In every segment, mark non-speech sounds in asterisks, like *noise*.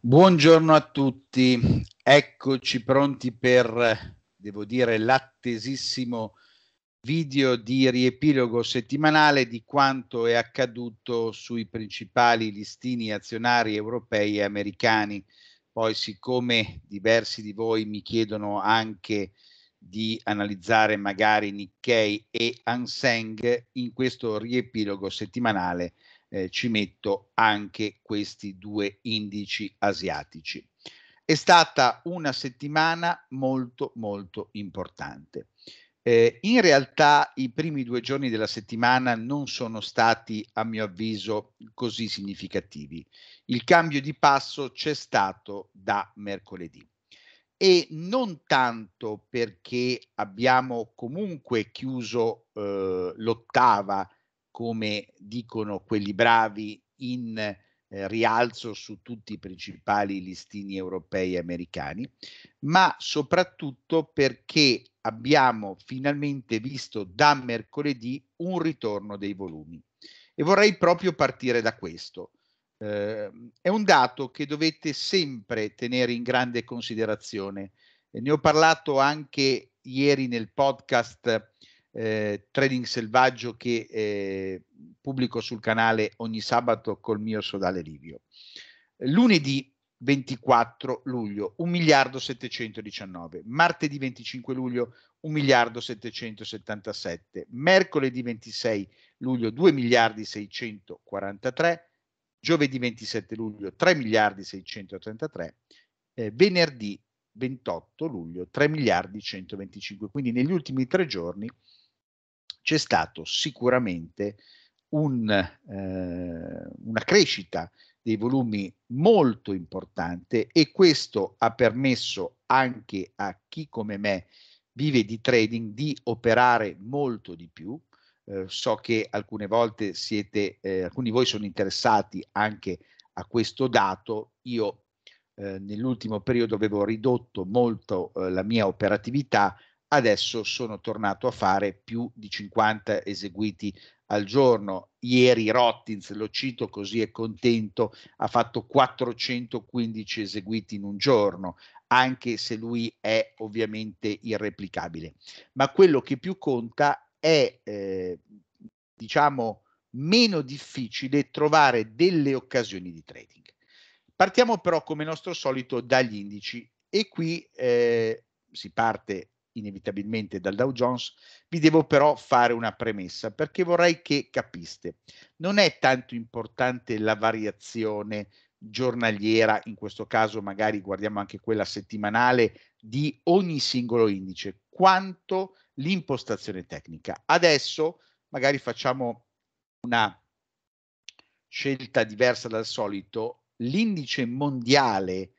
Buongiorno a tutti, eccoci pronti per, devo dire, l'attesissimo video di riepilogo settimanale di quanto è accaduto sui principali listini azionari europei e americani. Poi, siccome diversi di voi mi chiedono anche di analizzare magari Nikkei e Anseng, in questo riepilogo settimanale eh, ci metto anche questi due indici asiatici. È stata una settimana molto molto importante. Eh, in realtà i primi due giorni della settimana non sono stati, a mio avviso, così significativi. Il cambio di passo c'è stato da mercoledì e non tanto perché abbiamo comunque chiuso eh, l'ottava come dicono quelli bravi, in eh, rialzo su tutti i principali listini europei e americani, ma soprattutto perché abbiamo finalmente visto da mercoledì un ritorno dei volumi. E vorrei proprio partire da questo. Eh, è un dato che dovete sempre tenere in grande considerazione. ne ho parlato anche ieri nel podcast eh, trading selvaggio che eh, pubblico sul canale ogni sabato col mio sodale Livio. Lunedì 24 luglio 1 miliardo 719, martedì 25 luglio 1 miliardo 777, mercoledì 26 luglio 2 miliardi 643, giovedì 27 luglio 3 miliardi 633, eh, venerdì 28 luglio 3 miliardi 125. Quindi negli ultimi tre giorni c'è stato sicuramente un, eh, una crescita dei volumi molto importante e questo ha permesso anche a chi come me vive di trading di operare molto di più. Eh, so che alcune volte siete, eh, alcuni di voi sono interessati anche a questo dato. Io eh, nell'ultimo periodo avevo ridotto molto eh, la mia operatività adesso sono tornato a fare più di 50 eseguiti al giorno. Ieri Rottins, lo cito così è contento, ha fatto 415 eseguiti in un giorno, anche se lui è ovviamente irreplicabile. Ma quello che più conta è, eh, diciamo, meno difficile trovare delle occasioni di trading. Partiamo però come nostro solito dagli indici e qui eh, si parte inevitabilmente dal Dow Jones, vi devo però fare una premessa perché vorrei che capiste. Non è tanto importante la variazione giornaliera, in questo caso magari guardiamo anche quella settimanale di ogni singolo indice, quanto l'impostazione tecnica. Adesso magari facciamo una scelta diversa dal solito, l'indice mondiale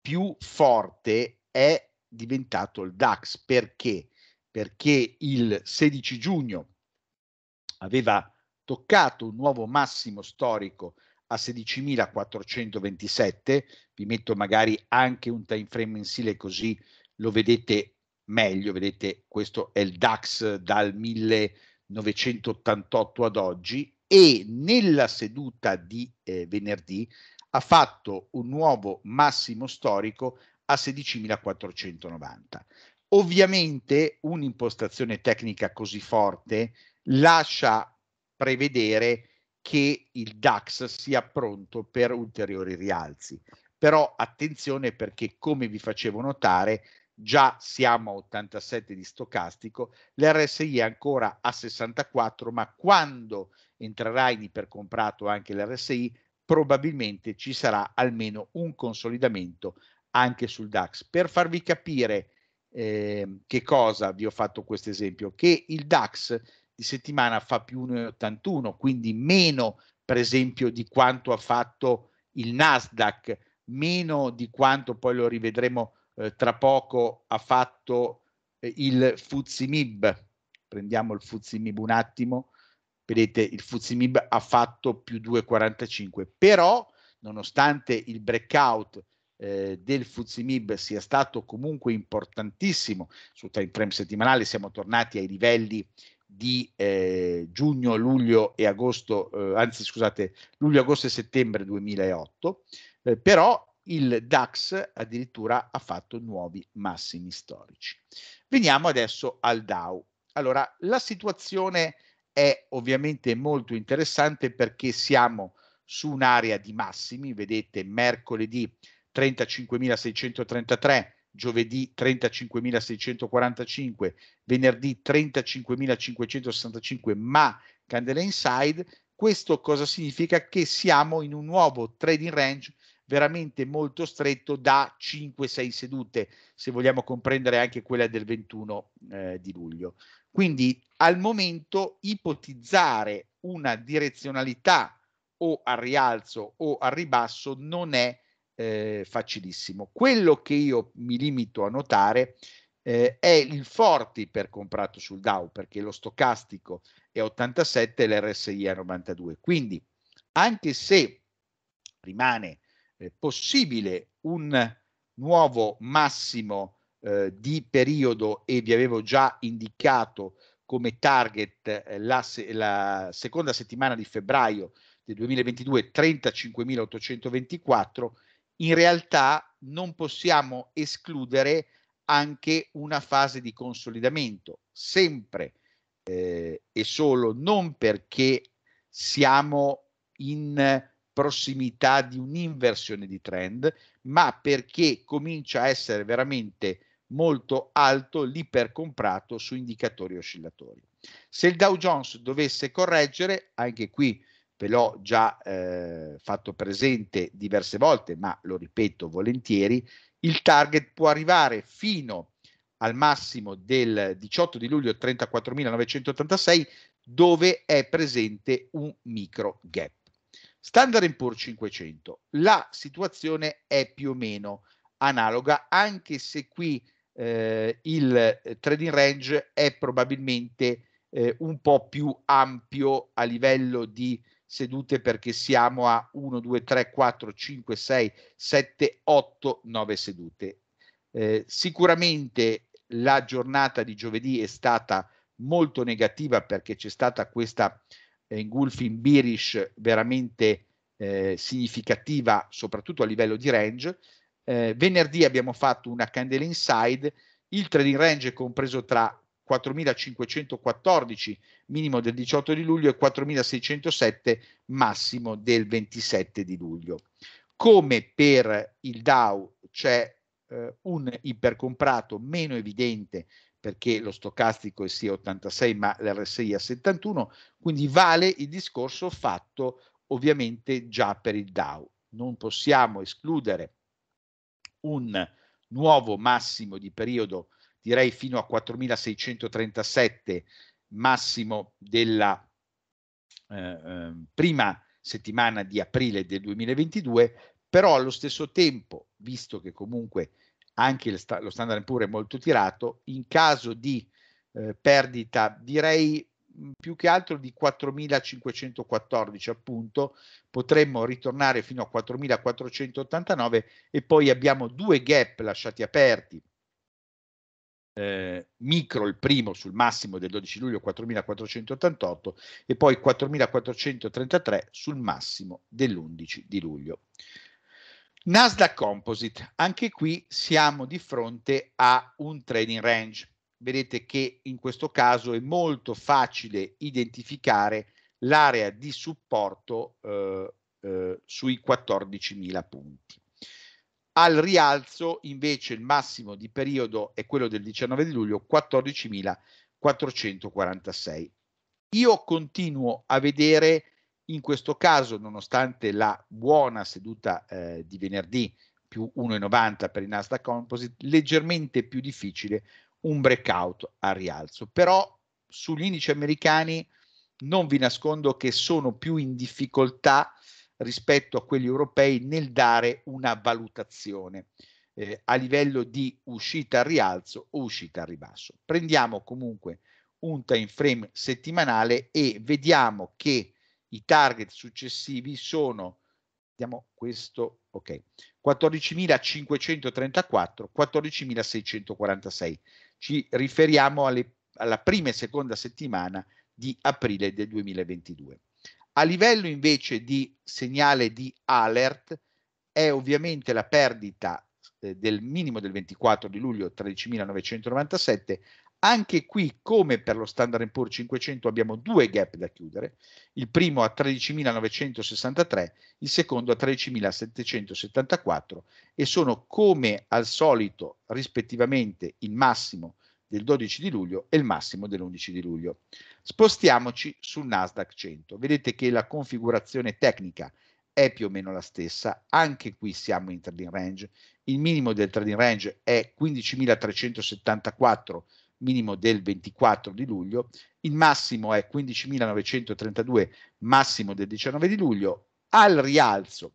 più forte è diventato il DAX. Perché? Perché il 16 giugno aveva toccato un nuovo massimo storico a 16.427, vi metto magari anche un time frame mensile così lo vedete meglio, vedete questo è il DAX dal 1988 ad oggi e nella seduta di eh, venerdì ha fatto un nuovo massimo storico a 16.490. Ovviamente un'impostazione tecnica così forte lascia prevedere che il DAX sia pronto per ulteriori rialzi. Però attenzione perché, come vi facevo notare, già siamo a 87 di stocastico, l'RSI è ancora a 64, ma quando entrerà in ipercomprato anche l'RSI, probabilmente ci sarà almeno un consolidamento anche sul DAX. Per farvi capire eh, che cosa vi ho fatto questo esempio, che il DAX di settimana fa più 1,81, quindi meno per esempio di quanto ha fatto il Nasdaq, meno di quanto poi lo rivedremo eh, tra poco ha fatto eh, il Fuzimib. Prendiamo il Fuzimib un attimo. Vedete, il Fuzimib ha fatto più 2,45, però nonostante il breakout eh, del Fuzimib sia stato comunque importantissimo. Su Time Frame settimanale siamo tornati ai livelli di eh, giugno, luglio e agosto, eh, anzi scusate, luglio, agosto e settembre 2008, eh, però il DAX addirittura ha fatto nuovi massimi storici. Veniamo adesso al DAO. Allora, la situazione è ovviamente molto interessante perché siamo su un'area di massimi, vedete mercoledì 35.633, giovedì 35.645, venerdì 35.565, ma Candela Inside, questo cosa significa? Che siamo in un nuovo trading range veramente molto stretto da 5-6 sedute, se vogliamo comprendere anche quella del 21 eh, di luglio. Quindi al momento ipotizzare una direzionalità o al rialzo o al ribasso non è eh, facilissimo. Quello che io mi limito a notare eh, è il forte comprato sul DAO perché lo stocastico è 87 e l'RSI è 92. Quindi anche se rimane eh, possibile un nuovo massimo eh, di periodo e vi avevo già indicato come target eh, la, se- la seconda settimana di febbraio del 2022 35.824 in realtà non possiamo escludere anche una fase di consolidamento, sempre eh, e solo non perché siamo in prossimità di un'inversione di trend, ma perché comincia a essere veramente molto alto l'ipercomprato su indicatori oscillatori. Se il Dow Jones dovesse correggere, anche qui ve l'ho già eh, fatto presente diverse volte, ma lo ripeto volentieri, il target può arrivare fino al massimo del 18 di luglio 34.986 dove è presente un micro gap. Standard Poor's 500, la situazione è più o meno analoga, anche se qui eh, il eh, trading range è probabilmente eh, un po' più ampio a livello di sedute perché siamo a 1, 2, 3, 4, 5, 6, 7, 8, 9 sedute. Eh, sicuramente la giornata di giovedì è stata molto negativa perché c'è stata questa eh, engulfing bearish veramente eh, significativa, soprattutto a livello di range. Eh, venerdì abbiamo fatto una candela inside, il trading range è compreso tra 4.514 minimo del 18 di luglio e 4.607 massimo del 27 di luglio. Come per il Dow c'è eh, un ipercomprato meno evidente perché lo stocastico è sia 86 ma l'RSI a 71, quindi vale il discorso fatto ovviamente già per il Dow. Non possiamo escludere un nuovo massimo di periodo direi fino a 4637 massimo della eh, ehm, prima settimana di aprile del 2022, però allo stesso tempo, visto che comunque anche lo standard pure è molto tirato, in caso di eh, perdita direi mm, più che altro di 4.514 appunto, potremmo ritornare fino a 4.489 e poi abbiamo due gap lasciati aperti eh, micro il primo sul massimo del 12 luglio 4488 e poi 4433 sul massimo dell'11 di luglio. Nasdaq Composite, anche qui siamo di fronte a un trading range. Vedete che in questo caso è molto facile identificare l'area di supporto eh, eh, sui 14.000 punti. Al rialzo invece il massimo di periodo è quello del 19 di luglio 14.446. Io continuo a vedere in questo caso, nonostante la buona seduta eh, di venerdì più 1,90 per il Nasdaq Composite, leggermente più difficile un breakout al rialzo. Però sugli indici americani non vi nascondo che sono più in difficoltà rispetto a quelli europei nel dare una valutazione eh, a livello di uscita al rialzo o uscita al ribasso. Prendiamo comunque un time frame settimanale e vediamo che i target successivi sono vediamo questo ok 14.534 14.646 ci riferiamo alle, alla prima e seconda settimana di aprile del 2022 a livello invece di segnale di alert è ovviamente la perdita eh, del minimo del 24 di luglio 13.997, anche qui, come per lo Standard Poor's 500, abbiamo due gap da chiudere, il primo a 13.963, il secondo a 13.774 e sono come al solito rispettivamente il massimo del 12 di luglio e il massimo dell'11 di luglio. Spostiamoci sul Nasdaq 100. Vedete che la configurazione tecnica è più o meno la stessa, anche qui siamo in trading range, il minimo del trading range è 15.374, minimo del 24 di luglio, il massimo è 15.932, massimo del 19 di luglio, al rialzo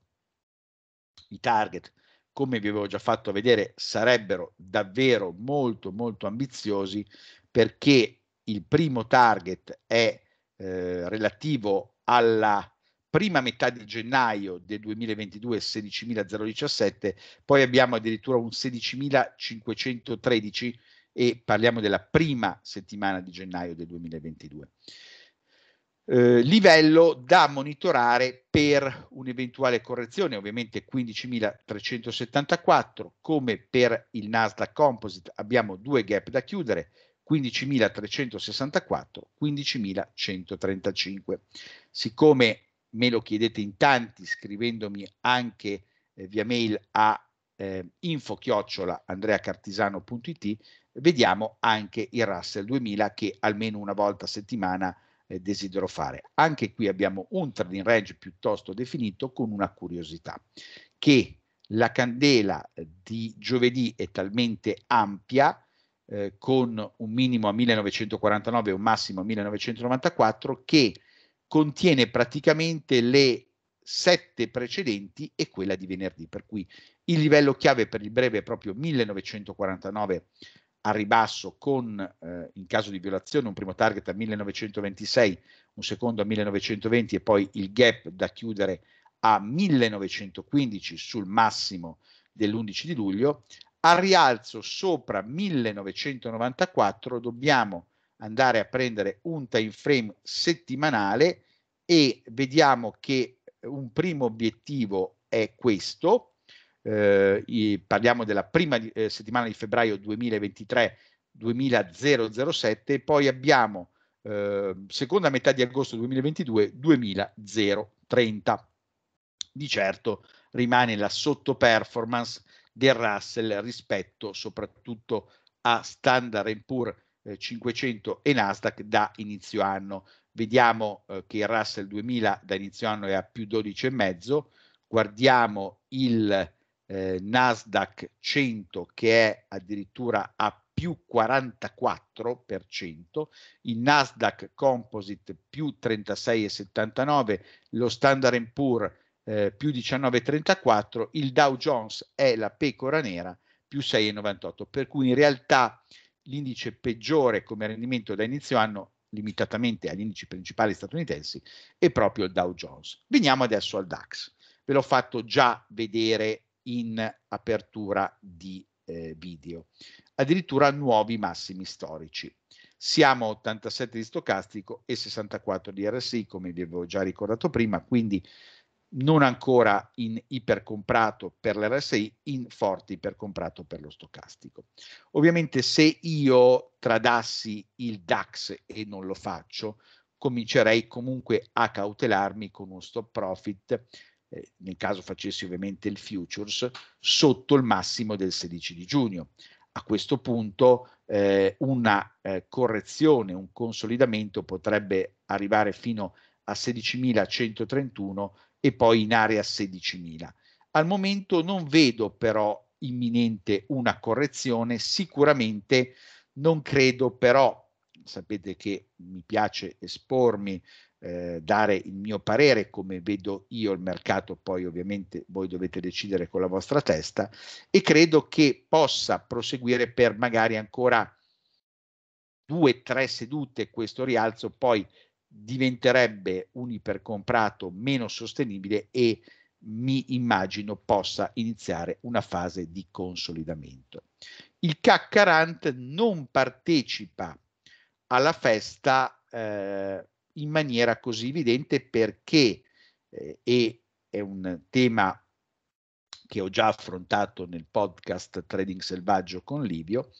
i target come vi avevo già fatto vedere, sarebbero davvero molto molto ambiziosi perché il primo target è eh, relativo alla prima metà di gennaio del 2022 16.017, poi abbiamo addirittura un 16.513 e parliamo della prima settimana di gennaio del 2022 eh, livello da monitorare per un'eventuale correzione, ovviamente 15.374, come per il Nasdaq Composite abbiamo due gap da chiudere, 15.364, 15.135. Siccome me lo chiedete in tanti scrivendomi anche eh, via mail a eh, info-andreacartisano.it, vediamo anche il Russell 2000 che almeno una volta a settimana eh, desidero fare. Anche qui abbiamo un trading range piuttosto definito con una curiosità che la candela di giovedì è talmente ampia eh, con un minimo a 1949 e un massimo a 1994 che contiene praticamente le sette precedenti e quella di venerdì, per cui il livello chiave per il breve è proprio 1949 al ribasso con, eh, in caso di violazione, un primo target a 1926, un secondo a 1920 e poi il gap da chiudere a 1915 sul massimo dell'11 di luglio. Al rialzo sopra 1994 dobbiamo andare a prendere un time frame settimanale e vediamo che un primo obiettivo è questo, eh, i, parliamo della prima eh, settimana di febbraio 2023 2007 poi abbiamo eh, seconda metà di agosto 2022 2030 di certo rimane la sottoperformance del Russell rispetto soprattutto a Standard Poor's 500 eh, e Nasdaq da inizio anno. Vediamo eh, che il Russell 2000 da inizio anno è a più 12,5, guardiamo il eh, Nasdaq 100 che è addirittura a più 44%, il Nasdaq Composite più 36,79, lo Standard Poor's eh, più 19,34, il Dow Jones è la pecora nera più 6,98, per cui in realtà l'indice peggiore come rendimento da inizio anno limitatamente agli indici principali statunitensi è proprio il Dow Jones. Veniamo adesso al DAX. Ve l'ho fatto già vedere in apertura di eh, video. Addirittura nuovi massimi storici. Siamo a 87 di stocastico e 64 di RSI, come vi avevo già ricordato prima, quindi non ancora in ipercomprato per l'RSI, in forte ipercomprato per lo stocastico. Ovviamente se io tradassi il DAX e non lo faccio, comincerei comunque a cautelarmi con un stop profit eh, nel caso facessi ovviamente il futures, sotto il massimo del 16 di giugno. A questo punto eh, una eh, correzione, un consolidamento potrebbe arrivare fino a 16.131 e poi in area 16.000. Al momento non vedo però imminente una correzione, sicuramente non credo però, sapete che mi piace espormi eh, dare il mio parere, come vedo io il mercato, poi ovviamente voi dovete decidere con la vostra testa e credo che possa proseguire per magari ancora due, tre sedute questo rialzo, poi diventerebbe un ipercomprato meno sostenibile e mi immagino possa iniziare una fase di consolidamento. Il CAC 40 non partecipa alla festa eh, in maniera così evidente perché, eh, e è un tema che ho già affrontato nel podcast Trading Selvaggio con Livio,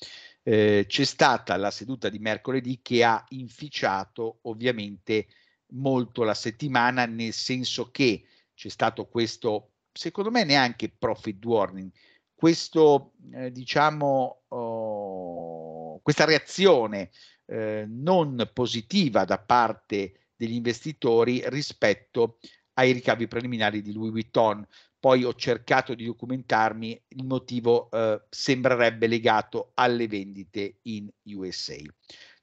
eh, c'è stata la seduta di mercoledì che ha inficiato ovviamente molto la settimana, nel senso che c'è stato questo, secondo me neanche profit warning, questo, eh, diciamo, oh, questa reazione eh, non positiva da parte degli investitori rispetto ai ricavi preliminari di Louis Vuitton. Poi ho cercato di documentarmi, il motivo eh, sembrerebbe legato alle vendite in USA.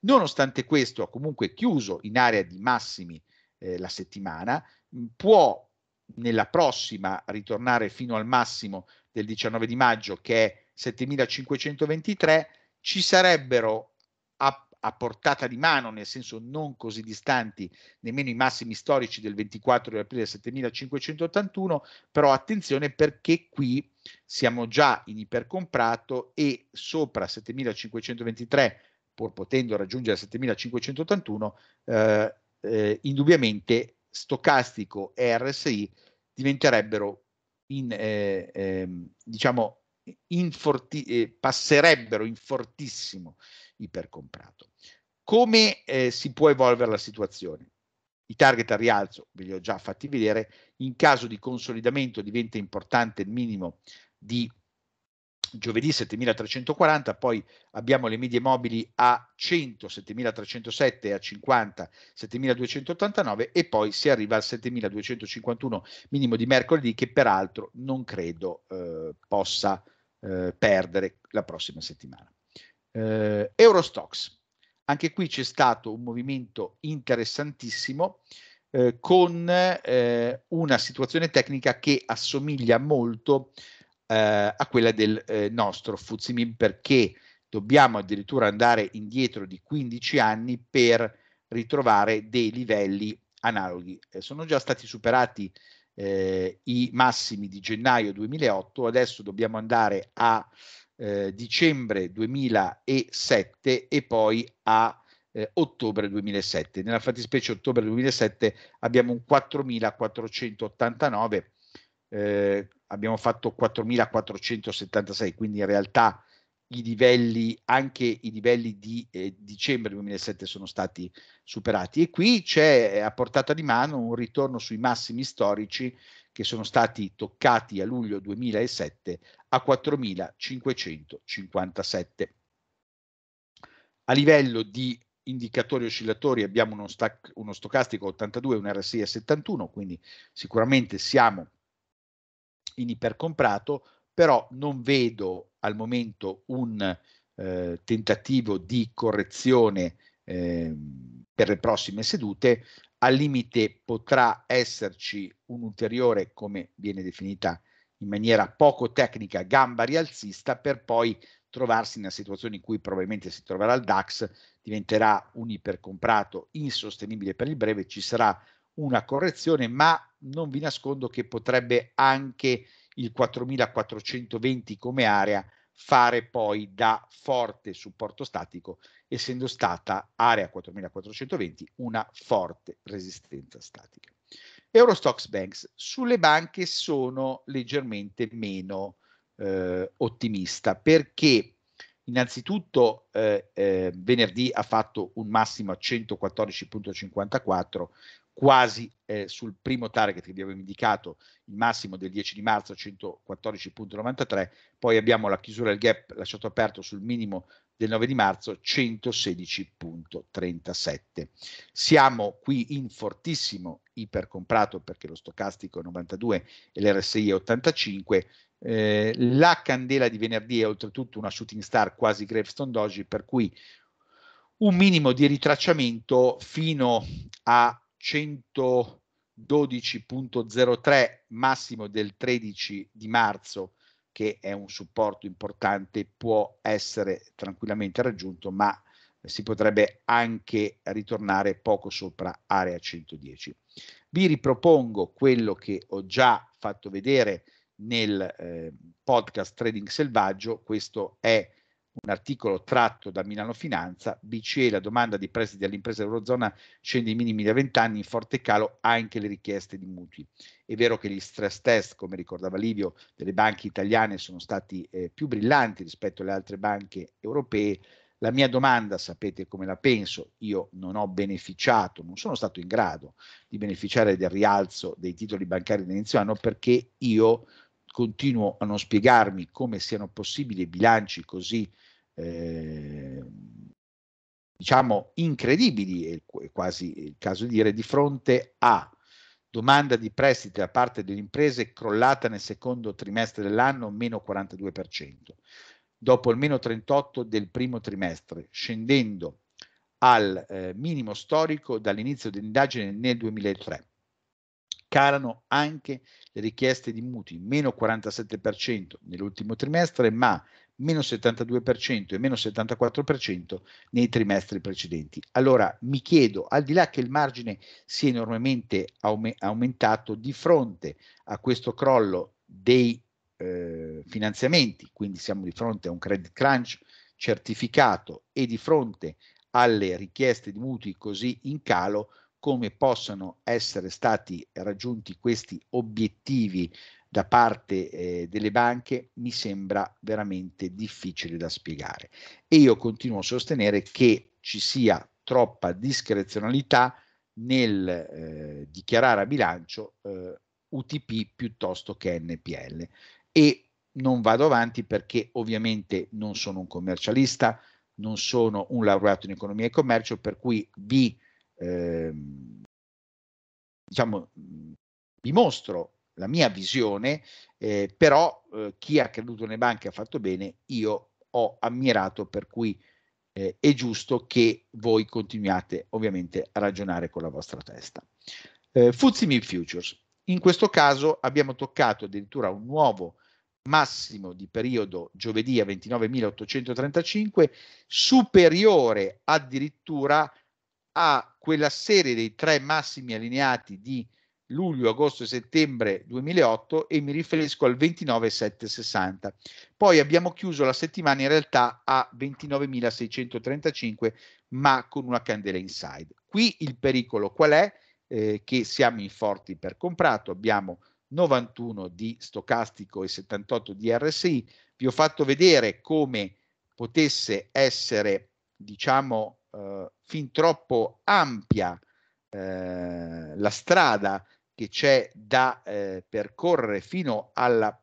Nonostante questo ha comunque chiuso in area di massimi eh, la settimana, può nella prossima ritornare fino al massimo del 19 di maggio che è 7523, ci sarebbero a, a portata di mano, nel senso non così distanti nemmeno i massimi storici del 24 aprile 7581, però attenzione perché qui siamo già in ipercomprato e sopra 7523, pur potendo raggiungere 7581, eh, eh, indubbiamente stocastico e RSI diventerebbero in, eh, ehm, diciamo, in forti- eh, passerebbero in fortissimo ipercomprato. Come eh, si può evolvere la situazione? I target a rialzo, ve li ho già fatti vedere, in caso di consolidamento diventa importante il minimo di giovedì 7.340, poi abbiamo le medie mobili a 100, 7.307 a 50, 7.289 e poi si arriva al 7.251 minimo di mercoledì che peraltro non credo eh, possa eh, perdere la prossima settimana. Eh, Eurostox, anche qui c'è stato un movimento interessantissimo eh, con eh, una situazione tecnica che assomiglia molto eh, a quella del eh, nostro Fuzimin perché dobbiamo addirittura andare indietro di 15 anni per ritrovare dei livelli analoghi. Eh, sono già stati superati i massimi di gennaio 2008, adesso dobbiamo andare a eh, dicembre 2007 e poi a eh, ottobre 2007. Nella fattispecie ottobre 2007 abbiamo un 4.489, eh, abbiamo fatto 4.476, quindi in realtà i livelli, anche i livelli di eh, dicembre 2007 sono stati superati e qui c'è eh, a portata di mano un ritorno sui massimi storici che sono stati toccati a luglio 2007 a 4.557. A livello di indicatori oscillatori abbiamo uno, stac, uno stocastico 82 e un RSI a 71, quindi sicuramente siamo in ipercomprato, però non vedo al momento un eh, tentativo di correzione eh, per le prossime sedute, al limite potrà esserci un'ulteriore, come viene definita in maniera poco tecnica, gamba rialzista per poi trovarsi in una situazione in cui probabilmente si troverà il DAX, diventerà un ipercomprato insostenibile per il breve, ci sarà una correzione, ma non vi nascondo che potrebbe anche il 4420 come area fare poi da forte supporto statico, essendo stata area 4420 una forte resistenza statica. Eurostox Banks sulle banche sono leggermente meno eh, ottimista perché innanzitutto eh, eh, venerdì ha fatto un massimo a 114.54, quasi eh, sul primo target che vi avevo indicato, il massimo del 10 di marzo 114.93, poi abbiamo la chiusura del gap lasciato aperto sul minimo del 9 di marzo 116.37. Siamo qui in fortissimo ipercomprato perché lo stocastico è 92 e l'RSI è 85. Eh, la candela di venerdì è oltretutto una shooting star quasi Gravestone Doji, per cui un minimo di ritracciamento fino a 112.03 massimo del 13 di marzo, che è un supporto importante, può essere tranquillamente raggiunto, ma si potrebbe anche ritornare poco sopra area 110. Vi ripropongo quello che ho già fatto vedere nel eh, podcast Trading Selvaggio, questo è un articolo tratto da Milano Finanza, BCE, la domanda di prestiti all'impresa imprese dell'Eurozona scende ai minimi da vent'anni, in forte calo anche le richieste di mutui. È vero che gli stress test, come ricordava Livio, delle banche italiane sono stati eh, più brillanti rispetto alle altre banche europee, la mia domanda, sapete come la penso, io non ho beneficiato, non sono stato in grado di beneficiare del rialzo dei titoli bancari dell'inizio anno perché io continuo a non spiegarmi come siano possibili bilanci così eh, diciamo incredibili, è quasi il caso di dire, di fronte a domanda di prestiti da parte delle imprese crollata nel secondo trimestre dell'anno meno 42%, dopo il meno 38% del primo trimestre, scendendo al eh, minimo storico dall'inizio dell'indagine nel 2003 Calano anche le richieste di mutui, meno 47% nell'ultimo trimestre, ma meno 72% e meno 74% nei trimestri precedenti. Allora mi chiedo, al di là che il margine sia enormemente aume- aumentato di fronte a questo crollo dei eh, finanziamenti, quindi siamo di fronte a un credit crunch certificato e di fronte alle richieste di mutui così in calo, come possono essere stati raggiunti questi obiettivi da parte eh, delle banche mi sembra veramente difficile da spiegare e io continuo a sostenere che ci sia troppa discrezionalità nel eh, dichiarare a bilancio eh, UTP piuttosto che NPL e non vado avanti perché ovviamente non sono un commercialista, non sono un laureato in economia e commercio, per cui vi Ehm, diciamo, vi mhmm, mostro la mia visione, eh, però eh, chi ha creduto nelle banche ha fatto bene, io ho ammirato, per cui eh, è giusto che voi continuiate ovviamente a ragionare con la vostra testa. Eh, Fuzzi Mid Futures, in questo caso abbiamo toccato addirittura un nuovo massimo di periodo giovedì a 29.835, superiore addirittura a quella serie dei tre massimi allineati di luglio, agosto e settembre 2008 e mi riferisco al 29,760. Poi abbiamo chiuso la settimana in realtà a 29.635 ma con una candela inside. Qui il pericolo qual è? Eh, che siamo in forti per comprato, abbiamo 91 di stocastico e 78 di RSI. Vi ho fatto vedere come potesse essere, diciamo, eh, fin troppo ampia eh, la strada che c'è da eh, percorrere fino alla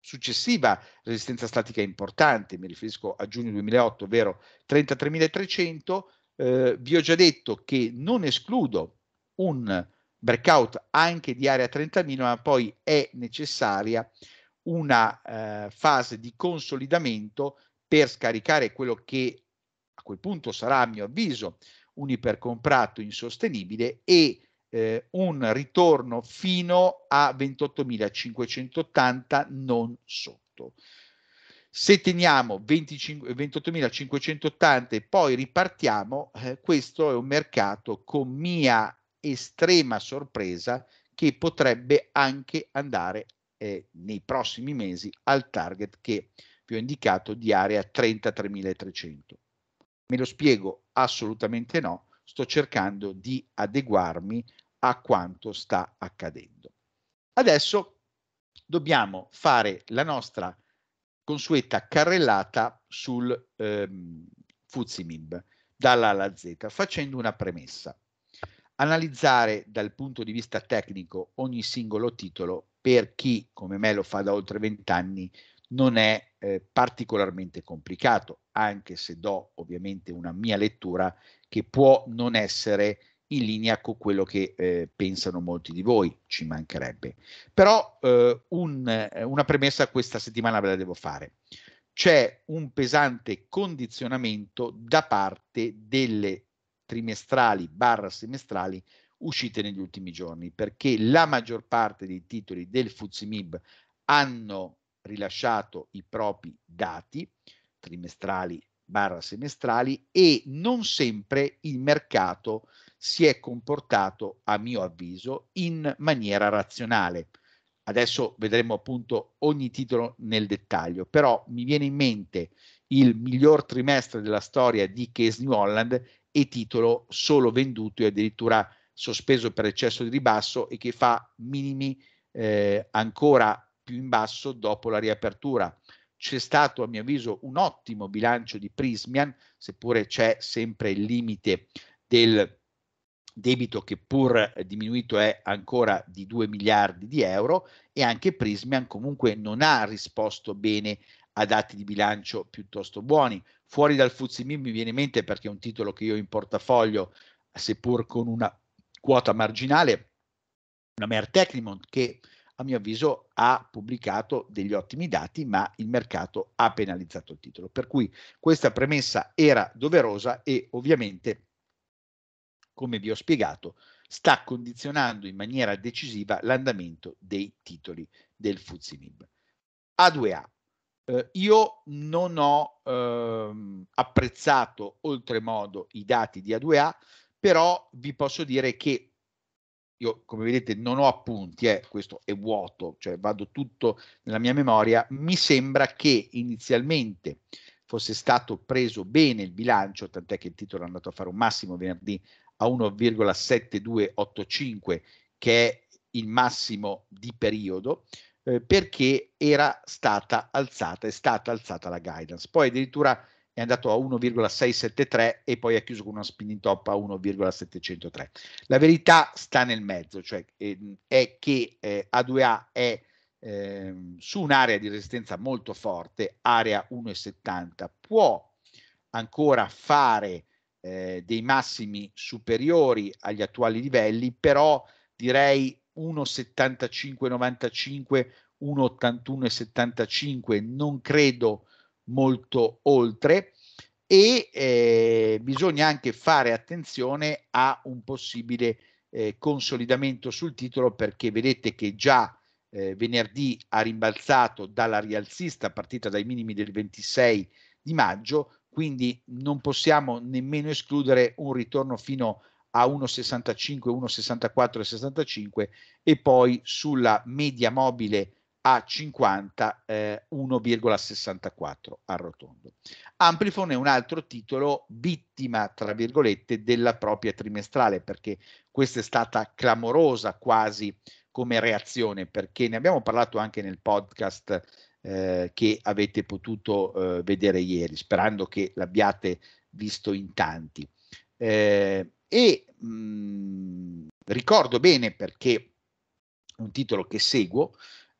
successiva resistenza statica importante, mi riferisco a giugno 2008, ovvero 33.300, eh, vi ho già detto che non escludo un breakout anche di area 30.000, ma poi è necessaria una eh, fase di consolidamento per scaricare quello che quel punto sarà a mio avviso un ipercomprato insostenibile e eh, un ritorno fino a 28.580 non sotto. Se teniamo 28.580 e poi ripartiamo, eh, questo è un mercato con mia estrema sorpresa che potrebbe anche andare eh, nei prossimi mesi al target che vi ho indicato di area 33.300. Me lo spiego? Assolutamente no, sto cercando di adeguarmi a quanto sta accadendo. Adesso dobbiamo fare la nostra consueta carrellata sul ehm, Fuzimib dalla alla Z, facendo una premessa. Analizzare dal punto di vista tecnico ogni singolo titolo per chi, come me, lo fa da oltre vent'anni, non è eh, particolarmente complicato, anche se do ovviamente una mia lettura che può non essere in linea con quello che eh, pensano molti di voi, ci mancherebbe. Però eh, un, eh, una premessa questa settimana ve la devo fare. C'è un pesante condizionamento da parte delle trimestrali barra semestrali uscite negli ultimi giorni, perché la maggior parte dei titoli del Fuzimib hanno rilasciato i propri dati trimestrali barra semestrali e non sempre il mercato si è comportato, a mio avviso, in maniera razionale. Adesso vedremo appunto ogni titolo nel dettaglio, però mi viene in mente il miglior trimestre della storia di Case New Holland e titolo solo venduto e addirittura sospeso per eccesso di ribasso e che fa minimi eh, ancora più in basso dopo la riapertura. C'è stato, a mio avviso, un ottimo bilancio di Prismian, seppure c'è sempre il limite del debito che pur diminuito è ancora di 2 miliardi di euro e anche Prismian comunque non ha risposto bene a dati di bilancio piuttosto buoni. Fuori dal Fuzimi mi viene in mente perché è un titolo che io in portafoglio, seppur con una quota marginale, una Mer Technimont che a mio avviso ha pubblicato degli ottimi dati, ma il mercato ha penalizzato il titolo. Per cui questa premessa era doverosa e ovviamente, come vi ho spiegato, sta condizionando in maniera decisiva l'andamento dei titoli del Fuzimib. A2A. Eh, io non ho ehm, apprezzato oltremodo i dati di A2A, però vi posso dire che io come vedete non ho appunti, eh, questo è vuoto, cioè vado tutto nella mia memoria, mi sembra che inizialmente fosse stato preso bene il bilancio, tant'è che il titolo è andato a fare un massimo venerdì a 1,7285, che è il massimo di periodo, eh, perché era stata alzata, è stata alzata la guidance. Poi addirittura è andato a 1,673 e poi ha chiuso con una spinning top a 1,703. La verità sta nel mezzo, cioè ehm, è che eh, A2A è eh, su un'area di resistenza molto forte, area 1,70, può ancora fare eh, dei massimi superiori agli attuali livelli, però direi 1,7595, 1,81,75 non credo molto oltre e eh, bisogna anche fare attenzione a un possibile eh, consolidamento sul titolo perché vedete che già eh, venerdì ha rimbalzato dalla rialzista partita dai minimi del 26 di maggio, quindi non possiamo nemmeno escludere un ritorno fino a 1,65, 1,64 e 65 e poi sulla media mobile a 50, eh, 1,64 arrotondo. Amplifone è un altro titolo vittima, tra virgolette, della propria trimestrale, perché questa è stata clamorosa quasi come reazione, perché ne abbiamo parlato anche nel podcast eh, che avete potuto eh, vedere ieri, sperando che l'abbiate visto in tanti. Eh, e mh, mm, ricordo bene perché un titolo che seguo,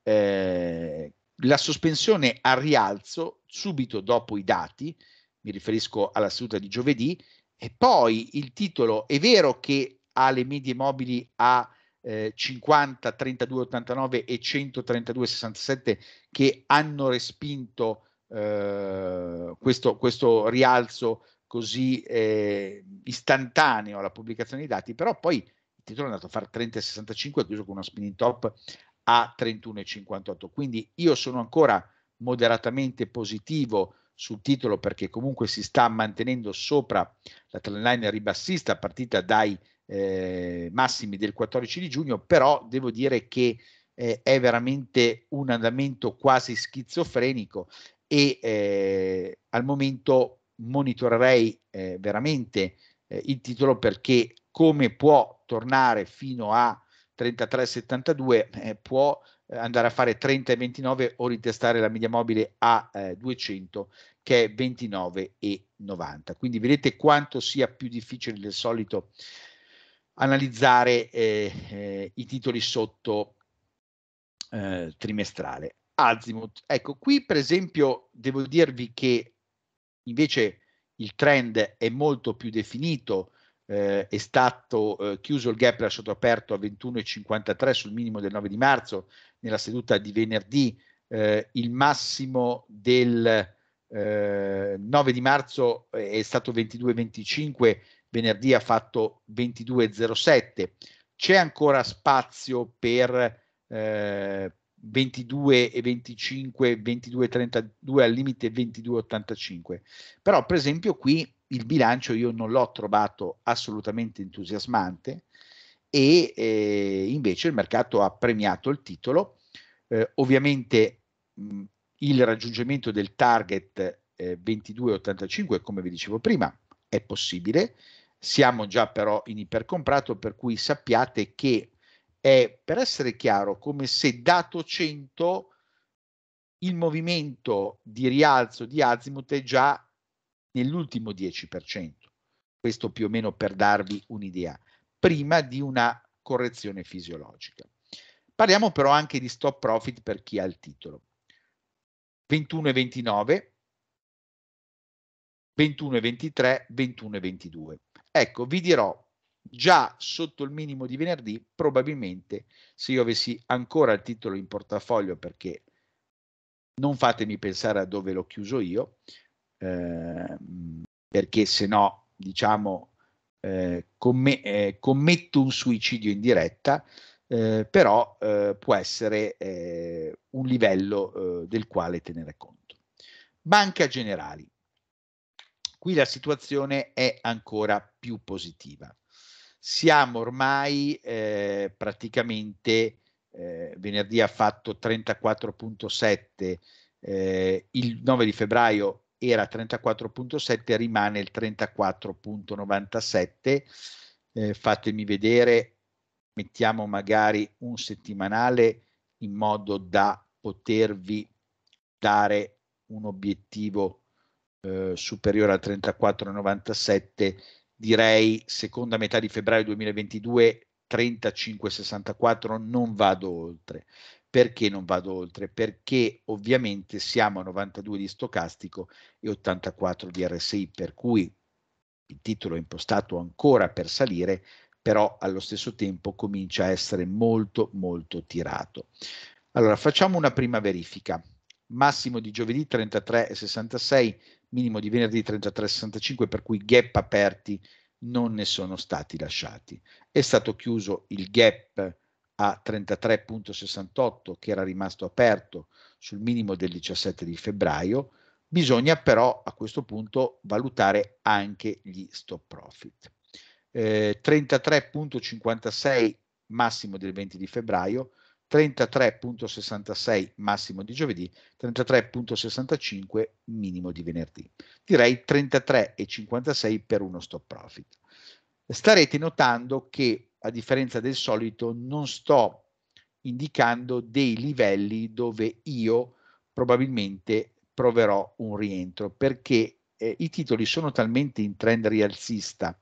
eh, la sospensione a rialzo subito dopo i dati, mi riferisco alla seduta di giovedì, e poi il titolo è vero che ha le medie mobili a eh, 50, 32, 89 e 132, 67 che hanno respinto eh, questo, questo, rialzo così eh, istantaneo alla pubblicazione dei dati, però poi il titolo è andato a fare 30 e 65 chiuso con una spinning top a 31,58. Quindi io sono ancora moderatamente positivo sul titolo perché comunque si sta mantenendo sopra la trend line ribassista partita dai eh, massimi del 14 di giugno, però devo dire che eh, è veramente un andamento quasi schizofrenico e eh, al momento monitorerei eh, veramente eh, il titolo perché come può tornare fino a 33,72 eh, può eh, andare a fare 30,29 o ritestare la media mobile a eh, 200 che è 29,90. Quindi vedete quanto sia più difficile del solito analizzare eh, eh, i titoli sotto eh, trimestrale. Azimut, ecco qui per esempio devo dirvi che invece il trend è molto più definito, eh, è stato eh, chiuso il gap lasciato aperto a 21,53 sul minimo del 9 di marzo, nella seduta di venerdì eh, il massimo del 9 eh, di marzo eh, è stato 22,25, venerdì ha fatto 22,07. C'è ancora spazio per 22 eh, e 25, 22 al limite 22,85. Però per esempio qui il bilancio io non l'ho trovato assolutamente entusiasmante e eh, invece il mercato ha premiato il titolo. Eh, ovviamente mh, il raggiungimento del target eh, 22,85, come vi dicevo prima, è possibile. Siamo già però in ipercomprato, per cui sappiate che è, per essere chiaro, come se dato 100 il movimento di rialzo di Azimuth è già nell'ultimo 10%. Questo più o meno per darvi un'idea, prima di una correzione fisiologica. Parliamo però anche di stop profit per chi ha il titolo. 21 e 29, 21 e 23, 21 e 22. Ecco, vi dirò già sotto il minimo di venerdì, probabilmente se io avessi ancora il titolo in portafoglio perché non fatemi pensare a dove l'ho chiuso io, Ehm, perché se no, diciamo, eh, comm- eh, commetto un suicidio in diretta, eh, però eh, può essere eh, un livello del quale tenere conto. Banca generali. Qui la situazione è ancora più positiva. Siamo ormai praticamente eh, venerdì ha fatto 34.7, eh, il 9 di febbraio era 34.7, rimane il 34.97. Eh, fatemi vedere, mettiamo magari un settimanale in modo da potervi dare un obiettivo eh, superiore al 34,97. Direi seconda metà di febbraio 2022 35,64 non vado oltre. Perché non vado oltre? Perché ovviamente siamo a 92 di stocastico e 84 di RSI, per cui il titolo è impostato ancora per salire, però allo stesso tempo comincia a essere molto molto tirato. Allora facciamo una prima verifica. Massimo di giovedì 33,66, minimo di venerdì 33,65, per cui gap aperti non ne sono stati lasciati. È stato chiuso il gap a 33.68 che era rimasto aperto sul minimo del 17 di febbraio, bisogna però a questo punto valutare anche gli stop profit. Eh, 33.56 massimo del 20 di febbraio, 33.66 massimo di giovedì, 33.65 minimo di venerdì. Direi 33,56 per uno stop profit. Starete notando che a differenza del solito, non sto indicando dei livelli dove io probabilmente proverò un rientro, perché eh, i titoli sono talmente in trend rialzista,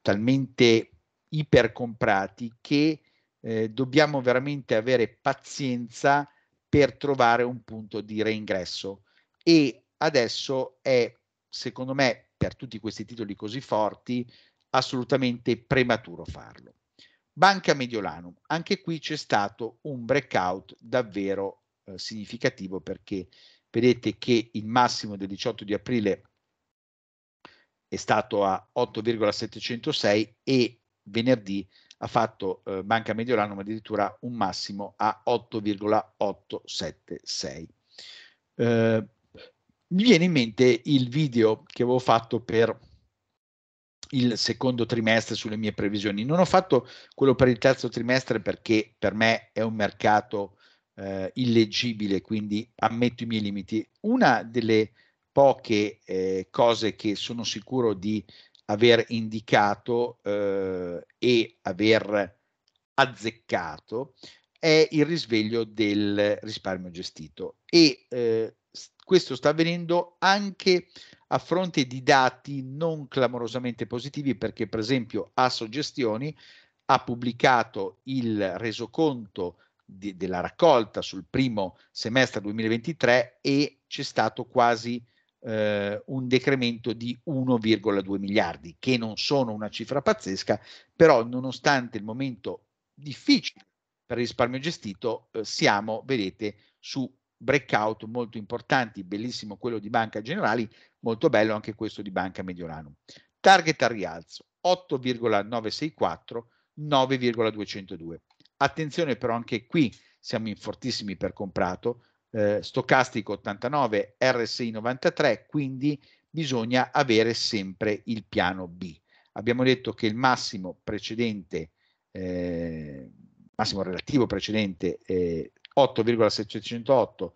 talmente ipercomprati, che eh, dobbiamo veramente avere pazienza per trovare un punto di reingresso. E adesso è, secondo me, per tutti questi titoli così forti, assolutamente prematuro farlo. Banca Mediolanum, anche qui c'è stato un breakout davvero eh, significativo perché vedete che il massimo del 18 di aprile è stato a 8,706 e venerdì ha fatto eh, Banca Mediolanum addirittura un massimo a 8,876. Eh, mi viene in mente il video che avevo fatto per il secondo trimestre sulle mie previsioni. Non ho fatto quello per il terzo trimestre perché per me è un mercato eh, illeggibile, quindi ammetto i miei limiti. Una delle poche eh, cose che sono sicuro di aver indicato eh, e aver azzeccato è il risveglio del risparmio gestito e eh, questo sta avvenendo anche a fronte di dati non clamorosamente positivi perché per esempio a Suggestioni ha pubblicato il resoconto di, della raccolta sul primo semestre 2023 e c'è stato quasi eh, un decremento di 1,2 miliardi, che non sono una cifra pazzesca, però nonostante il momento difficile per il risparmio gestito, eh, siamo, vedete, su breakout molto importanti, bellissimo quello di Banca Generali, molto bello anche questo di Banca Mediolanum. Target al rialzo 8,964, 9,202. Attenzione però anche qui siamo in fortissimi per comprato, eh, stocastico 89, RSI 93, quindi bisogna avere sempre il piano B. Abbiamo detto che il massimo precedente, eh, massimo relativo precedente eh, 8,708,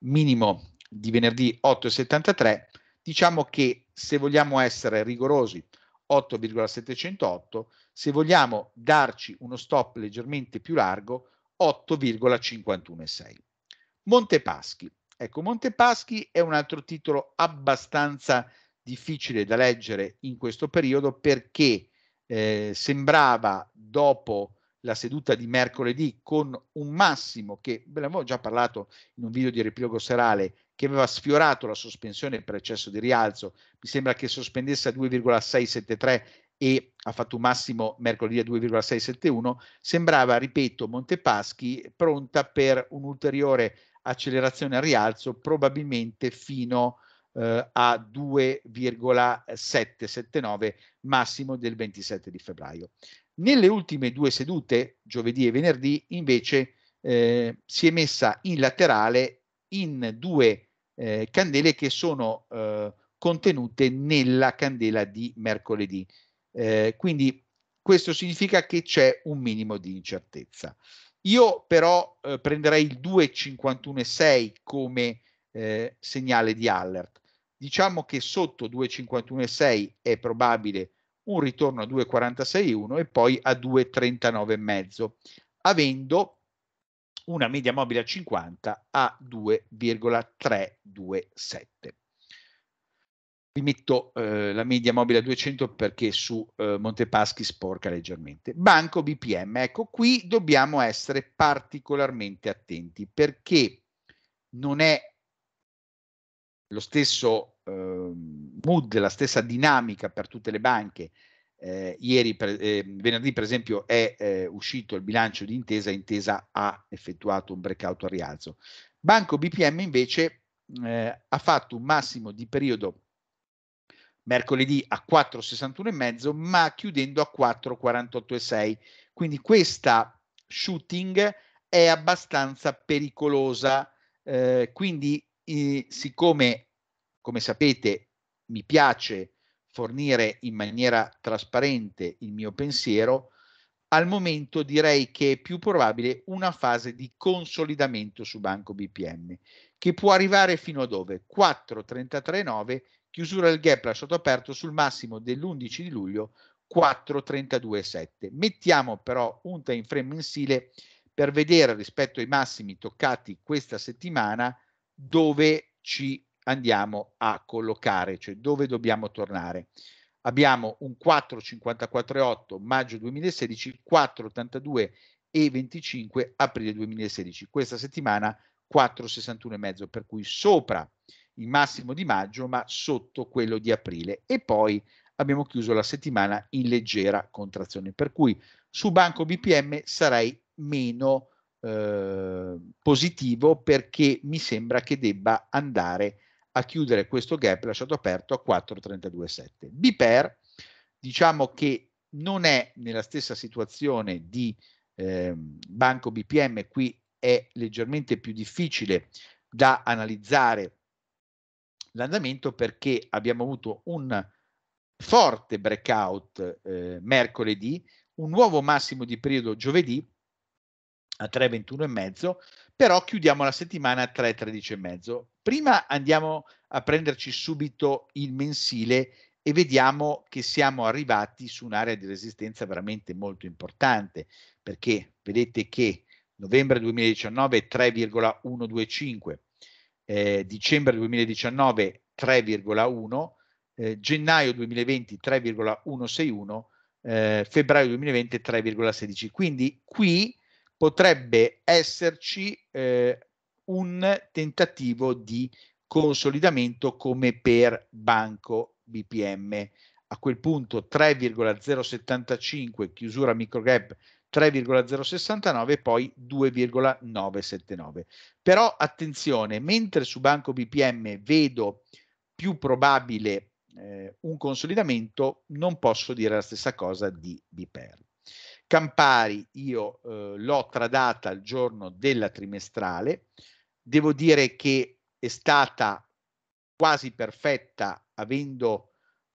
minimo di venerdì 8,73, Diciamo che se vogliamo essere rigorosi, 8,708, se vogliamo darci uno stop leggermente più largo, 8,516. Monte Paschi Ecco, Monte Paschi è un altro titolo abbastanza difficile da leggere in questo periodo perché eh, sembrava dopo la seduta di mercoledì con un massimo che ve l'avevo già parlato in un video di riepilogo serale che aveva sfiorato la sospensione per eccesso di rialzo, mi sembra che sospendesse a 2,673 e ha fatto un massimo mercoledì a 2,671, sembrava, ripeto, Montepaschi pronta per un'ulteriore accelerazione al rialzo, probabilmente fino eh, a 2,779, massimo del 27 di febbraio. Nelle ultime due sedute, giovedì e venerdì, invece eh, si è messa in laterale in due eh, candele che sono eh, contenute nella candela di mercoledì. Eh, quindi questo significa che c'è un minimo di incertezza. Io però eh, prenderei il 2,51,6 come eh, segnale di alert. Diciamo che sotto 2,51,6 è probabile un ritorno a 2,46,1 e poi a 2,39,5, avendo una media mobile a 50 a 2,327. Vi metto eh, la media mobile a 200 perché su eh, Montepaschi sporca leggermente. Banco BPM, ecco qui dobbiamo essere particolarmente attenti perché non è lo stesso eh, mood, la stessa dinamica per tutte le banche eh, ieri, per, eh, venerdì per esempio è eh, uscito il bilancio di Intesa, Intesa ha effettuato un breakout a rialzo. Banco BPM invece eh, ha fatto un massimo di periodo mercoledì a 4,61,5 ma chiudendo a 4,48,6. Quindi questa shooting è abbastanza pericolosa, eh, quindi siccome come sapete mi piace fornire in maniera trasparente il mio pensiero, al momento direi che è più probabile una fase di consolidamento su Banco BPM, che può arrivare fino a dove? 4,33,9, chiusura del gap lasciato aperto sul massimo dell'11 di luglio 4,32,7. Mettiamo però un time frame mensile per vedere rispetto ai massimi toccati questa settimana dove ci andiamo a collocare, cioè dove dobbiamo tornare. Abbiamo un 4,54,8 maggio 2016, 4,82,25 aprile 2016. Questa settimana 4,61,5, per cui sopra il massimo di maggio, ma sotto quello di aprile. E poi abbiamo chiuso la settimana in leggera contrazione, per cui su Banco BPM sarei meno eh, positivo perché mi sembra che debba andare a chiudere questo gap lasciato aperto a 4,32,7. Biper diciamo che non è nella stessa situazione di eh, Banco BPM, qui è leggermente più difficile da analizzare l'andamento perché abbiamo avuto un forte breakout eh, mercoledì, un nuovo massimo di periodo giovedì a 3,21 e mezzo, però chiudiamo la settimana a 3,13 e mezzo. Prima andiamo a prenderci subito il mensile e vediamo che siamo arrivati su un'area di resistenza veramente molto importante, perché vedete che novembre 2019 3,125, eh, dicembre 2019 3,1, eh, gennaio 2020 3,161, eh, febbraio 2020 3,16. Quindi qui potrebbe esserci eh, un tentativo di consolidamento come per banco BPM. A quel punto 3,075 chiusura microgap 3,069 e poi 2,979. Però attenzione, mentre su banco BPM vedo più probabile eh, un consolidamento, non posso dire la stessa cosa di BPR. Campari, io eh, l'ho tradata al giorno della trimestrale, Devo dire che è stata quasi perfetta avendo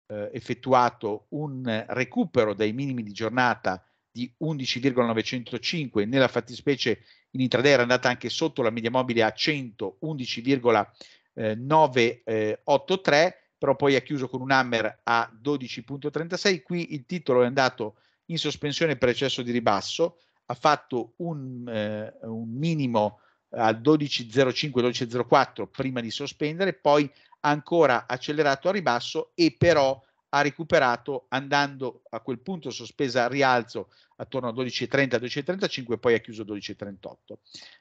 eh, effettuato un recupero dai minimi di giornata di 11,905, nella fattispecie in intraday era andata anche sotto la media mobile a 111,983, eh, però poi ha chiuso con un hammer a 12,36, qui il titolo è andato in sospensione per eccesso di ribasso, ha fatto un, eh, un minimo al 12.05-12.04 prima di sospendere, poi ancora accelerato a ribasso e però ha recuperato andando a quel punto sospesa a rialzo attorno a 12.30-12.35 e poi ha chiuso 12.38.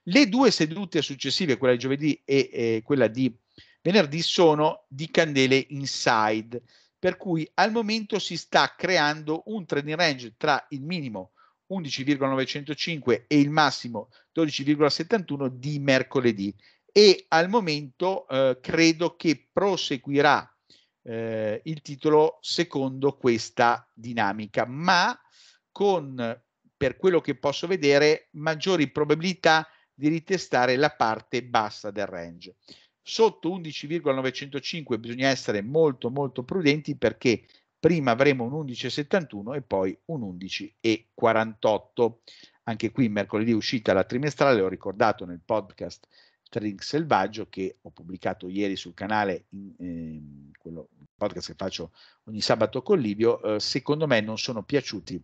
Le due sedute successive, quella di giovedì e eh, quella di venerdì, sono di candele inside, per cui al momento si sta creando un trading range tra il minimo 11,905 e il massimo 12,71 di mercoledì e al momento eh, credo che proseguirà eh, il titolo secondo questa dinamica, ma con, per quello che posso vedere, maggiori probabilità di ritestare la parte bassa del range. Sotto 11,905 bisogna essere molto molto prudenti perché prima avremo un 11,71 e poi un 11,48. Anche qui mercoledì è uscita la trimestrale, ho ricordato nel podcast Trading Selvaggio che ho pubblicato ieri sul canale, in, eh, quello, il podcast che faccio ogni sabato con Livio, eh, secondo me non sono piaciuti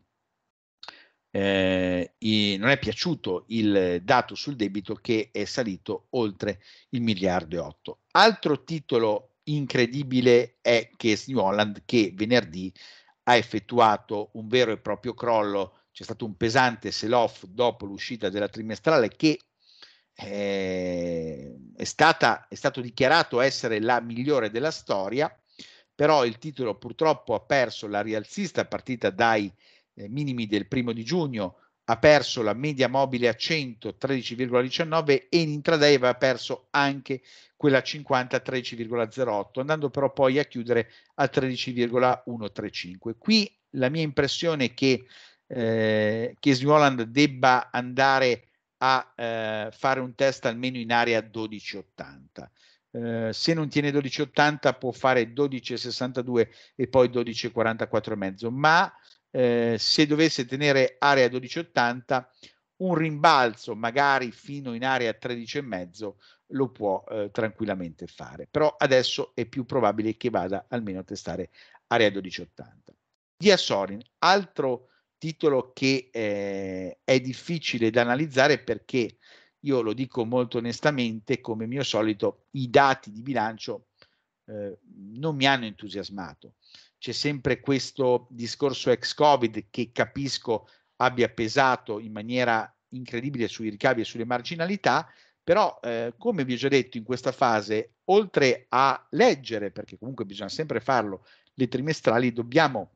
eh, i, non è piaciuto il dato sul debito che è salito oltre il miliardo e 8. Altro titolo incredibile è che New Holland che venerdì ha effettuato un vero e proprio crollo, c'è stato un pesante sell-off dopo l'uscita della trimestrale che eh, è, stata, è stato dichiarato essere la migliore della storia, però il titolo purtroppo ha perso la rialzista partita dai eh, minimi del primo di giugno, ha perso la media mobile a 113,19 e in intraday aveva perso anche quella 50 a 13,08, andando però poi a chiudere a 13,135. Qui la mia impressione è che eh, che Smoland debba andare a eh, fare un test almeno in area 1280. Eh, se non tiene 12,80 può fare 12,62 e poi 12,44 e mezzo, ma eh, se dovesse tenere area 1280 un rimbalzo magari fino in area 13,5 lo può eh, tranquillamente fare, però adesso è più probabile che vada almeno a testare area 1280. Dia Sorin, altro titolo che eh, è difficile da analizzare perché io lo dico molto onestamente, come mio solito, i dati di bilancio eh, non mi hanno entusiasmato c'è sempre questo discorso ex Covid che capisco abbia pesato in maniera incredibile sui ricavi e sulle marginalità, però eh, come vi ho già detto in questa fase, oltre a leggere, perché comunque bisogna sempre farlo, le trimestrali, dobbiamo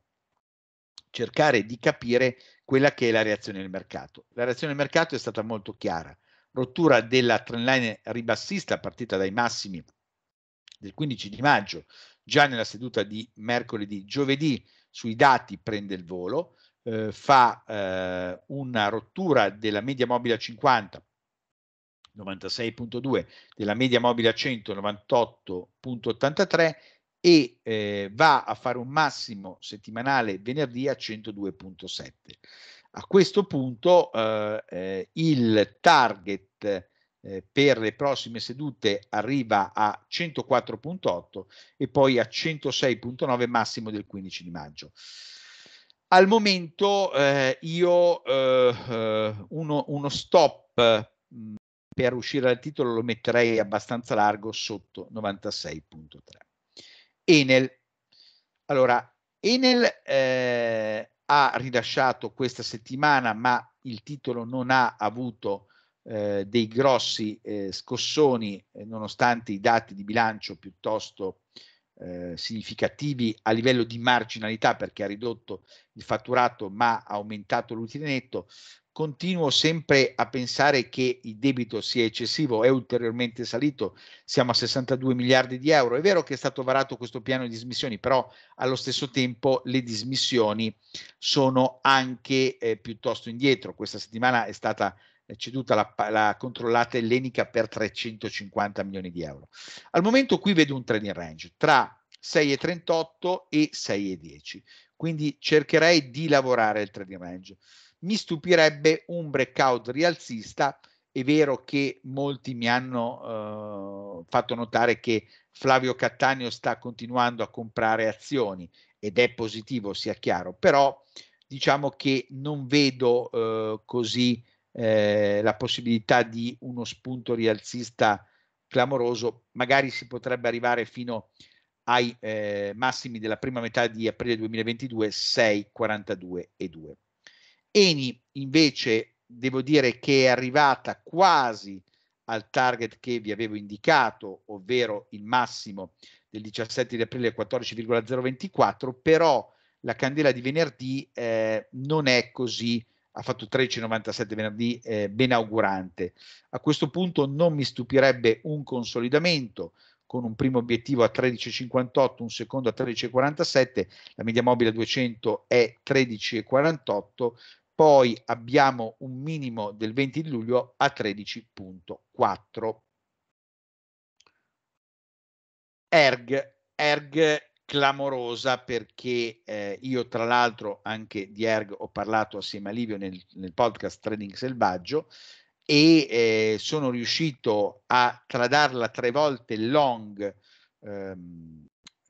cercare di capire quella che è la reazione del mercato. La reazione del mercato è stata molto chiara, rottura della trendline ribassista partita dai massimi del 15 di maggio già nella seduta di mercoledì, giovedì sui dati prende il volo, eh, fa eh, una rottura della media mobile a 50, 96.2, della media mobile a 100, 98.83 e eh, va a fare un massimo settimanale venerdì a 102.7. A questo punto eh, eh, il target eh, per le prossime sedute arriva a 104.8 e poi a 106.9 massimo del 15 di maggio. Al momento eh, io eh, uno, uno, stop mm, per uscire dal titolo lo metterei abbastanza largo sotto 96.3. Enel. Allora, Enel eh, ha rilasciato questa settimana, ma il titolo non ha avuto eh, dei grossi eh, scossoni, eh, nonostante i dati di bilancio piuttosto eh, significativi a livello di marginalità, perché ha ridotto il fatturato ma ha aumentato l'utile netto, continuo sempre a pensare che il debito sia eccessivo, è ulteriormente salito, siamo a 62 miliardi di euro. È vero che è stato varato questo piano di dismissioni, però allo stesso tempo le dismissioni sono anche eh, piuttosto indietro. Questa settimana è stata ceduta la, la, controllata ellenica per 350 milioni di euro. Al momento qui vedo un trading range tra 6,38 e 6,10, quindi cercherei di lavorare il trading range. Mi stupirebbe un breakout rialzista, è vero che molti mi hanno eh, fatto notare che Flavio Cattaneo sta continuando a comprare azioni ed è positivo, sia chiaro, però diciamo che non vedo eh, così eh, la possibilità di uno spunto rialzista clamoroso, magari si potrebbe arrivare fino ai eh, massimi della prima metà di aprile 2022 6,42 e 2. Eni invece devo dire che è arrivata quasi al target che vi avevo indicato, ovvero il massimo del 17 di aprile 14,024, però la candela di venerdì eh, non è così ha fatto 13,97 venerdì eh, benaugurante. A questo punto non mi stupirebbe un consolidamento con un primo obiettivo a 13,58, un secondo a 13,47, la media mobile a 200 è 13,48, poi abbiamo un minimo del 20 di luglio a 13,4. ERG, ERG clamorosa perché eh, io tra l'altro anche di Erg ho parlato assieme a Livio nel, nel podcast Trading Selvaggio e eh, sono riuscito a tradarla tre volte long ehm,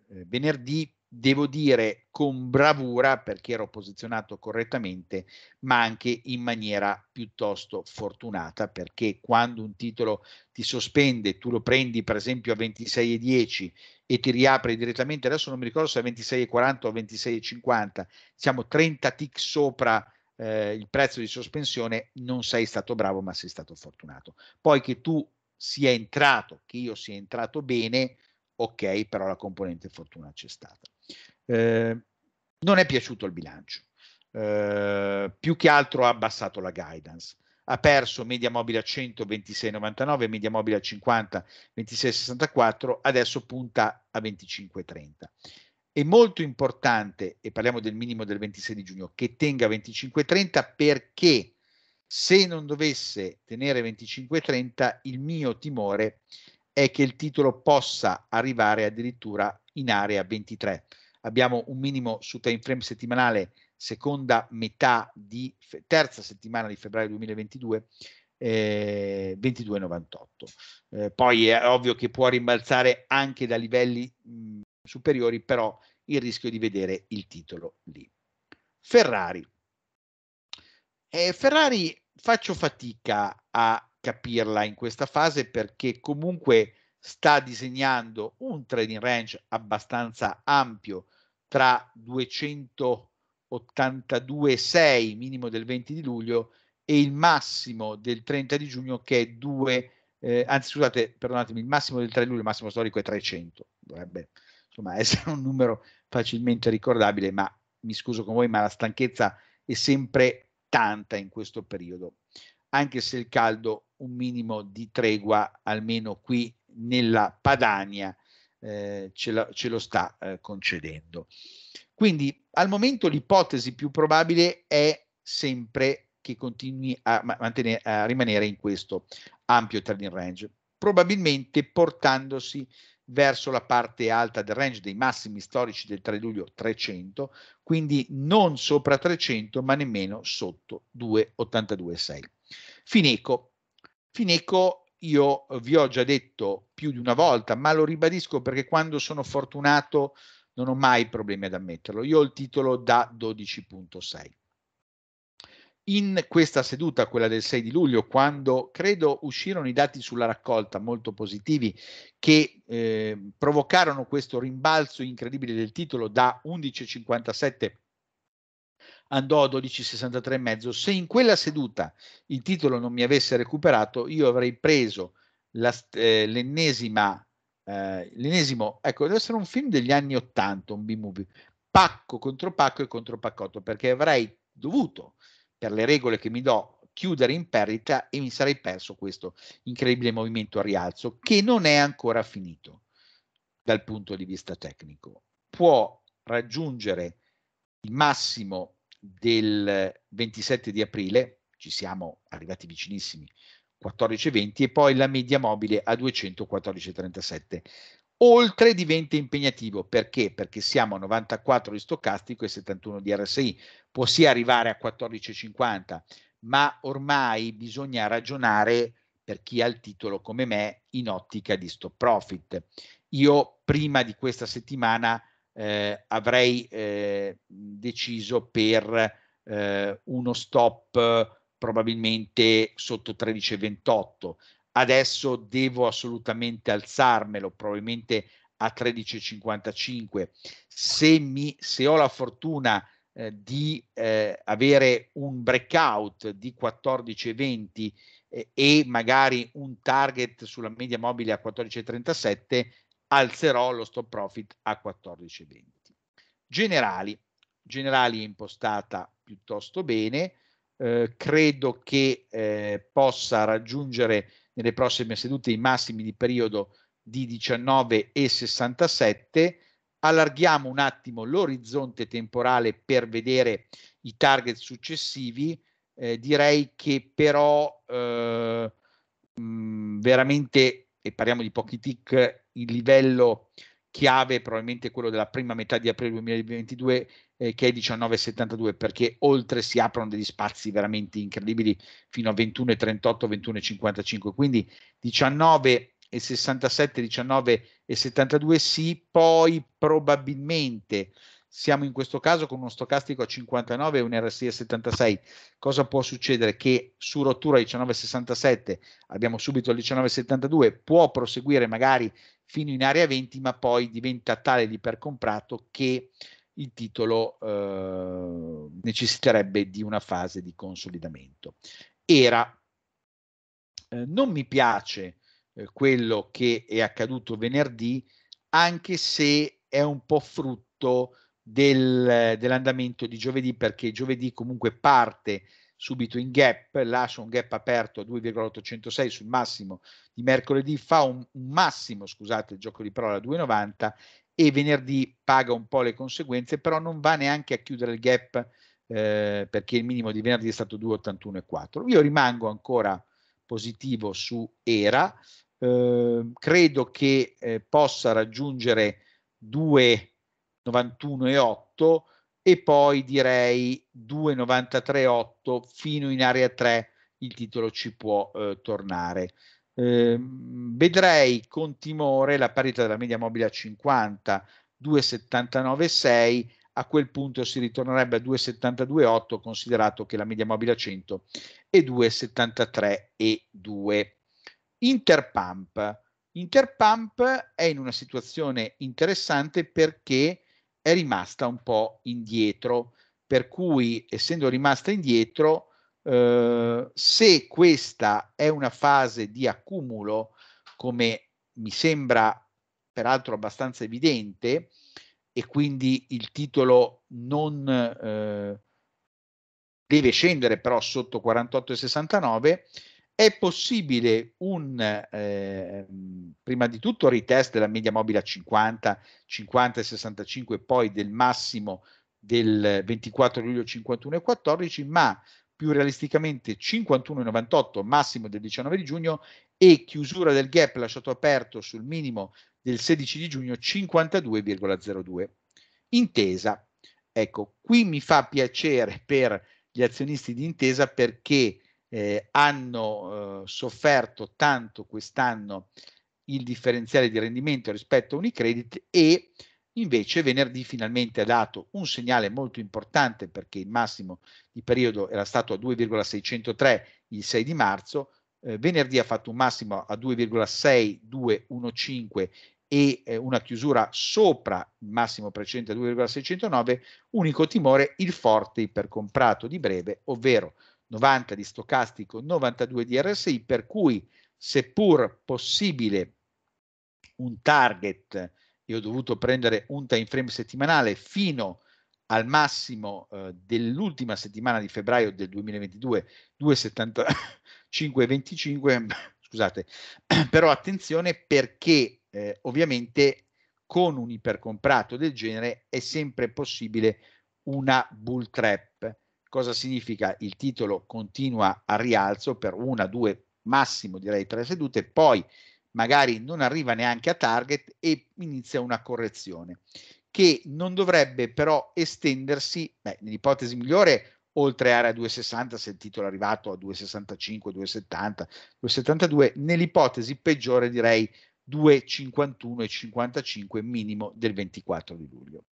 eh, venerdì devo dire con bravura perché ero posizionato correttamente, ma anche in maniera piuttosto fortunata perché quando un titolo ti sospende, tu lo prendi per esempio a 26,10 e ti riapre direttamente, adesso non mi ricordo se a 26,40 o 26,50, siamo 30 tick sopra eh, il prezzo di sospensione, non sei stato bravo ma sei stato fortunato. Poi che tu sia entrato, che io sia entrato bene, ok, però la componente fortuna c'è stata. Ehm, non è piaciuto il bilancio, eh, più che altro ha abbassato la guidance. Ha perso media mobile a 100, 26,99, media mobile a 50, 26,64, adesso punta a 25,30. È molto importante, e parliamo del minimo del 26 di giugno, che tenga 25,30 perché se non dovesse tenere 25,30 il mio timore è che il titolo possa arrivare addirittura in area 23 abbiamo un minimo su time frame settimanale seconda metà di terza settimana di febbraio 2022 eh, 22,98. Eh, poi è ovvio che può rimbalzare anche da livelli mh, superiori, però il rischio di vedere il titolo lì. Ferrari. Eh, Ferrari faccio fatica a capirla in questa fase perché comunque sta disegnando un trading range abbastanza ampio tra 282,6 minimo del 20 di luglio e il massimo del 30 di giugno che è 2, eh, anzi scusate, perdonatemi, il massimo del 3 luglio, il massimo storico è 300, dovrebbe insomma *laughs* essere un numero facilmente ricordabile, ma mi scuso con voi, ma la stanchezza è sempre tanta in questo periodo, anche se il caldo un minimo di tregua, almeno qui nella Padania, eh, ce, la, ce, lo sta eh, concedendo. Quindi al momento l'ipotesi più probabile è sempre che continui a, a rimanere in questo ampio trading range, probabilmente portandosi verso la parte alta del range dei massimi storici del 3 luglio 300, quindi non sopra 300 ma nemmeno sotto 2,82,6. Fineco. Fineco io vi ho già detto più di una volta, ma lo ribadisco perché quando sono fortunato non ho mai problemi ad ammetterlo. Io ho il titolo da 12.6. In questa seduta, quella del 6 di luglio, quando credo uscirono i dati sulla raccolta molto positivi che eh, provocarono questo rimbalzo incredibile del titolo da 11.57 andò a 12,63 e mezzo. Se in quella seduta il titolo non mi avesse recuperato, io avrei preso la, eh, l'ennesima, eh, l'ennesimo, ecco, deve essere un film degli anni 80, un B-movie, pacco contro pacco e contro paccotto, perché avrei dovuto, per le regole che mi do, chiudere in perdita e mi sarei perso questo incredibile movimento a rialzo che non è ancora finito dal punto di vista tecnico. Può raggiungere il massimo del 27 di aprile, ci siamo arrivati vicinissimi, 14,20 e poi la media mobile a 214,37. Oltre diventa impegnativo perché? Perché siamo a 94 di stocastico e 71 di RSI, può sì arrivare a 14,50, ma ormai bisogna ragionare per chi ha il titolo come me in ottica di stop profit. Io prima di questa settimana eh, avrei eh, deciso per eh, uno stop probabilmente sotto 13,28. Adesso devo assolutamente alzarmelo, probabilmente a 13,55. Se, mi, se ho la fortuna eh, di eh, avere un breakout di 14,20 eh, e magari un target sulla media mobile a 14,37 alzerò lo stop profit a 14,20. Generali, generali è impostata piuttosto bene, eh, credo che eh, possa raggiungere nelle prossime sedute i massimi di periodo di 19,67. Allarghiamo un attimo l'orizzonte temporale per vedere i target successivi. Eh, direi che però eh, mh, veramente, e parliamo di pochi tick, il livello chiave probabilmente quello della prima metà di aprile 2022 eh, che è 19,72 perché oltre si aprono degli spazi veramente incredibili fino a 21,38, 21,55 quindi 19 e 67, 19 e 72 sì, poi probabilmente siamo in questo caso con uno stocastico a 59 e un RSI a 76. Cosa può succedere? Che su rottura 19,67 abbiamo subito il 19,72, può proseguire magari fino in area 20, ma poi diventa tale di comprato che il titolo eh, necessiterebbe di una fase di consolidamento. Era, eh, non mi piace eh, quello che è accaduto venerdì, anche se è un po' frutto del, dell'andamento di giovedì perché giovedì comunque parte subito in gap, lascia un gap aperto a 2,806 sul massimo di mercoledì, fa un, un massimo, scusate il gioco di parola, a 2,90 e venerdì paga un po' le conseguenze, però non va neanche a chiudere il gap eh, perché il minimo di venerdì è stato 2,81,4. Io rimango ancora positivo su ERA, eh, credo che eh, possa raggiungere due 91,8 e poi direi 2,93,8 fino in area 3 il titolo ci può eh, tornare. Eh, vedrei con timore la parità della media mobile a 50, 2,79,6, a quel punto si ritornerebbe a 2,72,8 considerato che la media mobile a 100 è 2,73,2. Interpump. Interpump è in una situazione interessante perché è rimasta un po' indietro, per cui essendo rimasta indietro, eh, se questa è una fase di accumulo, come mi sembra peraltro abbastanza evidente, e quindi il titolo non eh, deve scendere però sotto 48,69, è possibile un, eh, prima di tutto, retest della media mobile a 50, 50 e 65, poi del massimo del 24 luglio 51 e 14, ma più realisticamente 51,98 massimo del 19 di giugno e chiusura del gap lasciato aperto sul minimo del 16 di giugno 52,02. Intesa. Ecco, qui mi fa piacere per gli azionisti di Intesa perché eh, hanno eh, sofferto tanto quest'anno il differenziale di rendimento rispetto a Unicredit e invece venerdì finalmente ha dato un segnale molto importante perché il massimo di periodo era stato a 2,603 il 6 di marzo, eh, venerdì ha fatto un massimo a 2,6215 e eh, una chiusura sopra il massimo precedente a 2,609, unico timore il forte ipercomprato di breve, ovvero 90 di stocastico, 92 di RSI, per cui seppur possibile un target, io ho dovuto prendere un time frame settimanale fino al massimo eh, dell'ultima settimana di febbraio del 2022, 2,75,25, *clears throat* scusate, *clears throat* però attenzione perché eh, ovviamente con un ipercomprato del genere è sempre possibile una bull trap Cosa significa? Il titolo continua a rialzo per una, due, massimo direi tre sedute, poi magari non arriva neanche a target e inizia una correzione che non dovrebbe però estendersi, beh, nell'ipotesi migliore, oltre area 260 se il titolo è arrivato a 265, 270, 272, nell'ipotesi peggiore direi 251 e 55 minimo del 24 di luglio.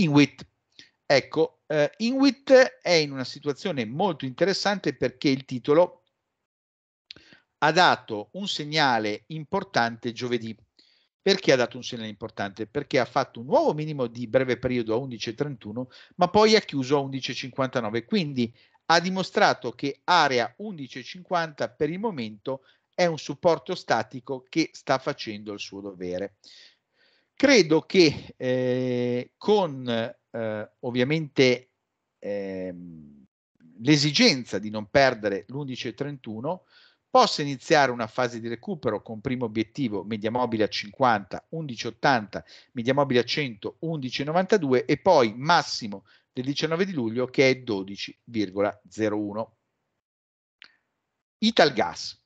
In WIT Ecco, eh, Inuit è in una situazione molto interessante perché il titolo ha dato un segnale importante giovedì. Perché ha dato un segnale importante? Perché ha fatto un nuovo minimo di breve periodo a 11.31, ma poi ha chiuso a 11.59. Quindi ha dimostrato che area 11.50 per il momento è un supporto statico che sta facendo il suo dovere. Credo che eh, con eh, ovviamente ehm, l'esigenza di non perdere l'11.31 possa iniziare una fase di recupero con primo obiettivo media mobile a 50, 11,80, media mobile a 100, 11,92 e poi massimo del 19 di luglio che è 12,01. Italgas.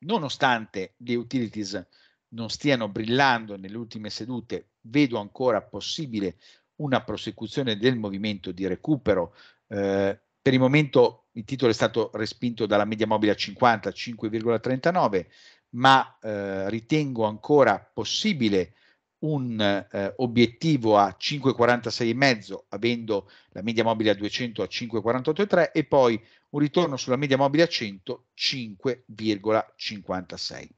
Nonostante le utilities non stiano brillando nelle ultime sedute, vedo ancora possibile una prosecuzione del movimento di recupero. Eh, per il momento il titolo è stato respinto dalla media mobile a 50, 5,39, ma eh, ritengo ancora possibile un eh, obiettivo a 5,46,5 avendo la media mobile a 200 a 5,48,3 e poi un ritorno sulla media mobile a 100 5,56.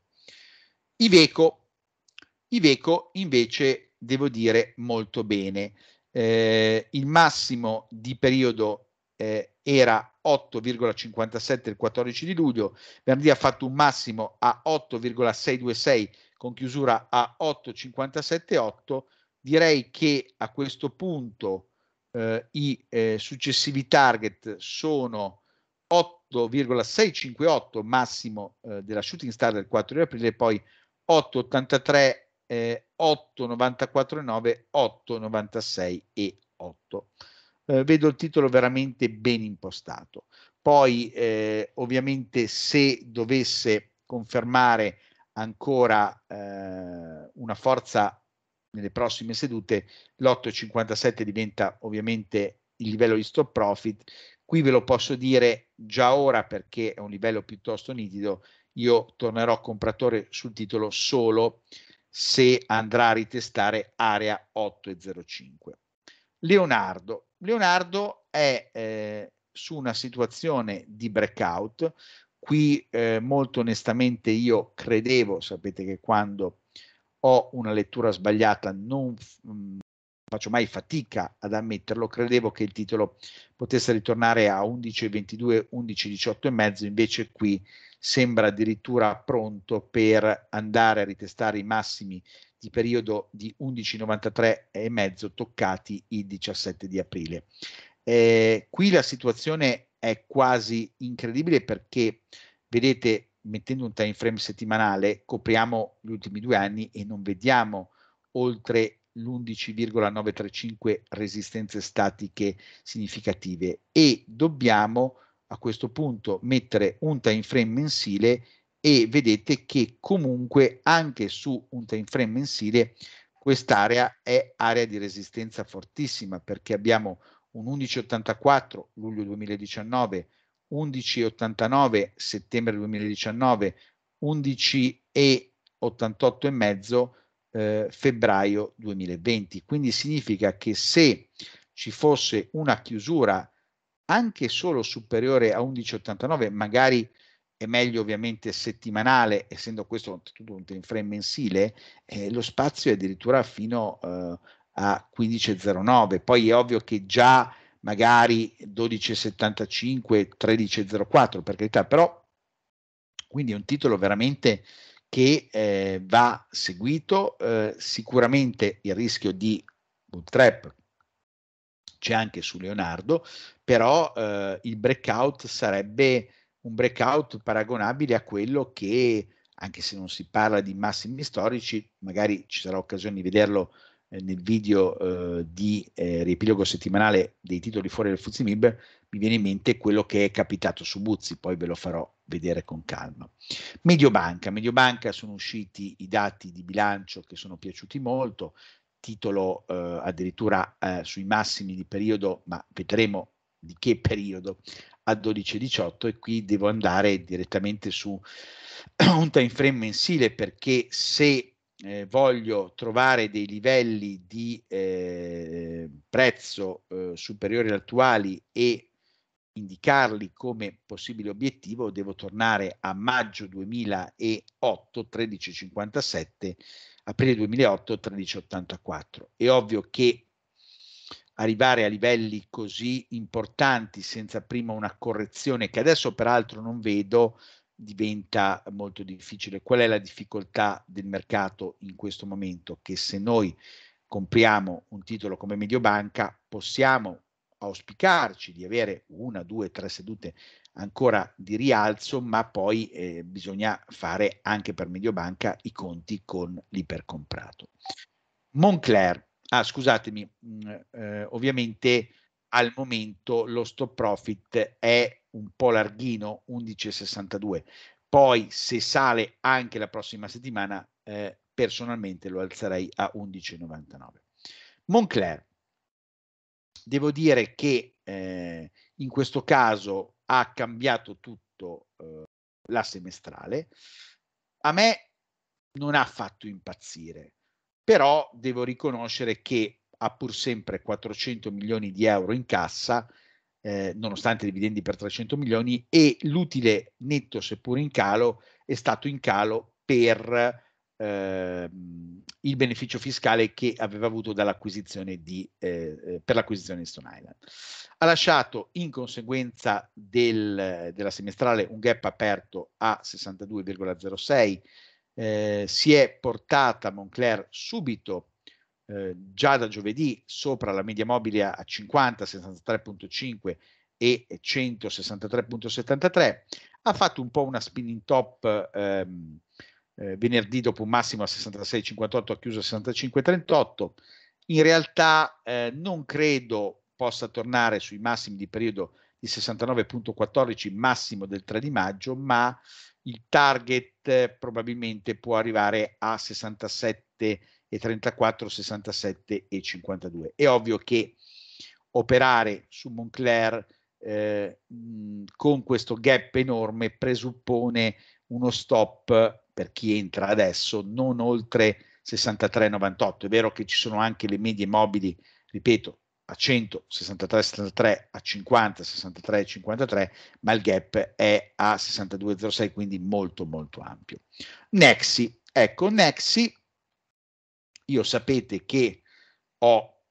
Iveco, Iveco invece devo dire molto bene. Eh, il massimo di periodo eh, era 8,57 il 14 di luglio, venerdì ha fatto un massimo a 8,626 con chiusura a 8,578. Direi che a questo punto eh, i eh, successivi target sono 8,658 massimo eh, della shooting star del 4 di aprile, poi 8,83 eh, 8, 94 96 e 8. Eh, vedo il titolo veramente ben impostato. Poi eh, ovviamente se dovesse confermare ancora eh, una forza nelle prossime sedute, l'8,57 diventa ovviamente il livello di stop profit. Qui ve lo posso dire già ora perché è un livello piuttosto nitido, io tornerò compratore sul titolo solo eh, se andrà a ritestare area 805. Leonardo. Leonardo è eh, su una situazione di breakout. Qui eh, molto onestamente io credevo, sapete che quando ho una lettura sbagliata non mh, mm, faccio mai fatica ad ammetterlo, credevo che il titolo potesse ritornare a 11,22, 11,18 e mezzo, invece qui sembra addirittura pronto per andare a ritestare i massimi di periodo di 11,93 e mezzo toccati il 17 di aprile. Eh, qui la situazione è quasi incredibile perché vedete mettendo un time frame settimanale copriamo gli ultimi due anni e non vediamo oltre l'11,935 resistenze statiche significative e dobbiamo a questo punto mettere un time frame mensile e vedete che comunque anche su un time frame mensile quest'area è area di resistenza fortissima perché abbiamo un 11,84 luglio 2019, 11,89 settembre 2019, 11.88 11,88,5 eh, febbraio 2020. Quindi significa che se ci fosse una chiusura anche solo superiore a 11,89, magari è meglio ovviamente settimanale, essendo questo tutto un time frame mensile, eh, lo spazio è addirittura fino eh, a 15,09. Poi è ovvio che già magari 12,75, 13,04 per carità, però quindi è un titolo veramente che eh, va seguito, eh, sicuramente il rischio di boot trap c'è anche su Leonardo, però eh, il breakout sarebbe un breakout paragonabile a quello che, anche se non si parla di massimi storici, magari ci sarà occasione di vederlo eh, nel video eh, di eh, riepilogo settimanale dei titoli fuori del Mib, mi viene in mente quello che è capitato su Buzzi, poi ve lo farò vedere con calma. Mediobanca, Mediobanca sono usciti i dati di bilancio che sono piaciuti molto, titolo eh, addirittura eh, sui massimi di periodo, ma vedremo di che periodo a 12-18 e qui devo andare direttamente su *clears throat* un time frame mensile perché se eh, voglio trovare dei livelli di eh, prezzo eh, superiori agli attuali e indicarli come possibile obiettivo, devo tornare a maggio 2008 1357, aprile 2008 1384. È ovvio che arrivare a livelli così importanti senza prima una correzione che adesso peraltro non vedo diventa molto difficile. Qual è la difficoltà del mercato in questo momento? Che se noi compriamo un titolo come Mediobanca possiamo auspicarci di avere una, due, tre sedute ancora di rialzo, ma poi eh, bisogna fare anche per Mediobanca i conti con l'ipercomprato. Moncler, Ah, scusatemi, mm, eh, ovviamente al momento lo stop profit è un po' larghino, 11,62. Poi se sale anche la prossima settimana, eh, personalmente lo alzerei a 11,99. Moncler, devo dire che eh, in questo caso ha cambiato tutto eh, la semestrale. A me non ha fatto impazzire però devo riconoscere che ha pur sempre 400 milioni di euro in cassa, eh, nonostante dividendi per 300 milioni, e l'utile netto, seppur in calo, è stato in calo per eh, il beneficio fiscale che aveva avuto dall'acquisizione di, eh, eh, per l'acquisizione di Stone Island. Ha lasciato in conseguenza del, della semestrale un gap aperto a 62,06 eh, si è portata Moncler subito eh, già da giovedì sopra la media mobile a 50, 63.5 e 163.73, ha fatto un po' una spinning top ehm, eh, venerdì dopo un massimo a 66.58, ha chiuso a 65.38, in realtà eh, non credo possa tornare sui massimi di periodo di 69.14, massimo del 3 di maggio, ma il target probabilmente può arrivare a 67 e 34, 67 e 52. È ovvio che operare su Moncler eh, mh, con questo gap enorme presuppone uno stop per chi entra adesso non oltre 63,98. È vero che ci sono anche le medie mobili, ripeto, a 100, 63, 63, a 50, 63, 53, ma il gap è a 62,06, quindi molto molto ampio. Nexi, ecco, Nexi, io sapete che ho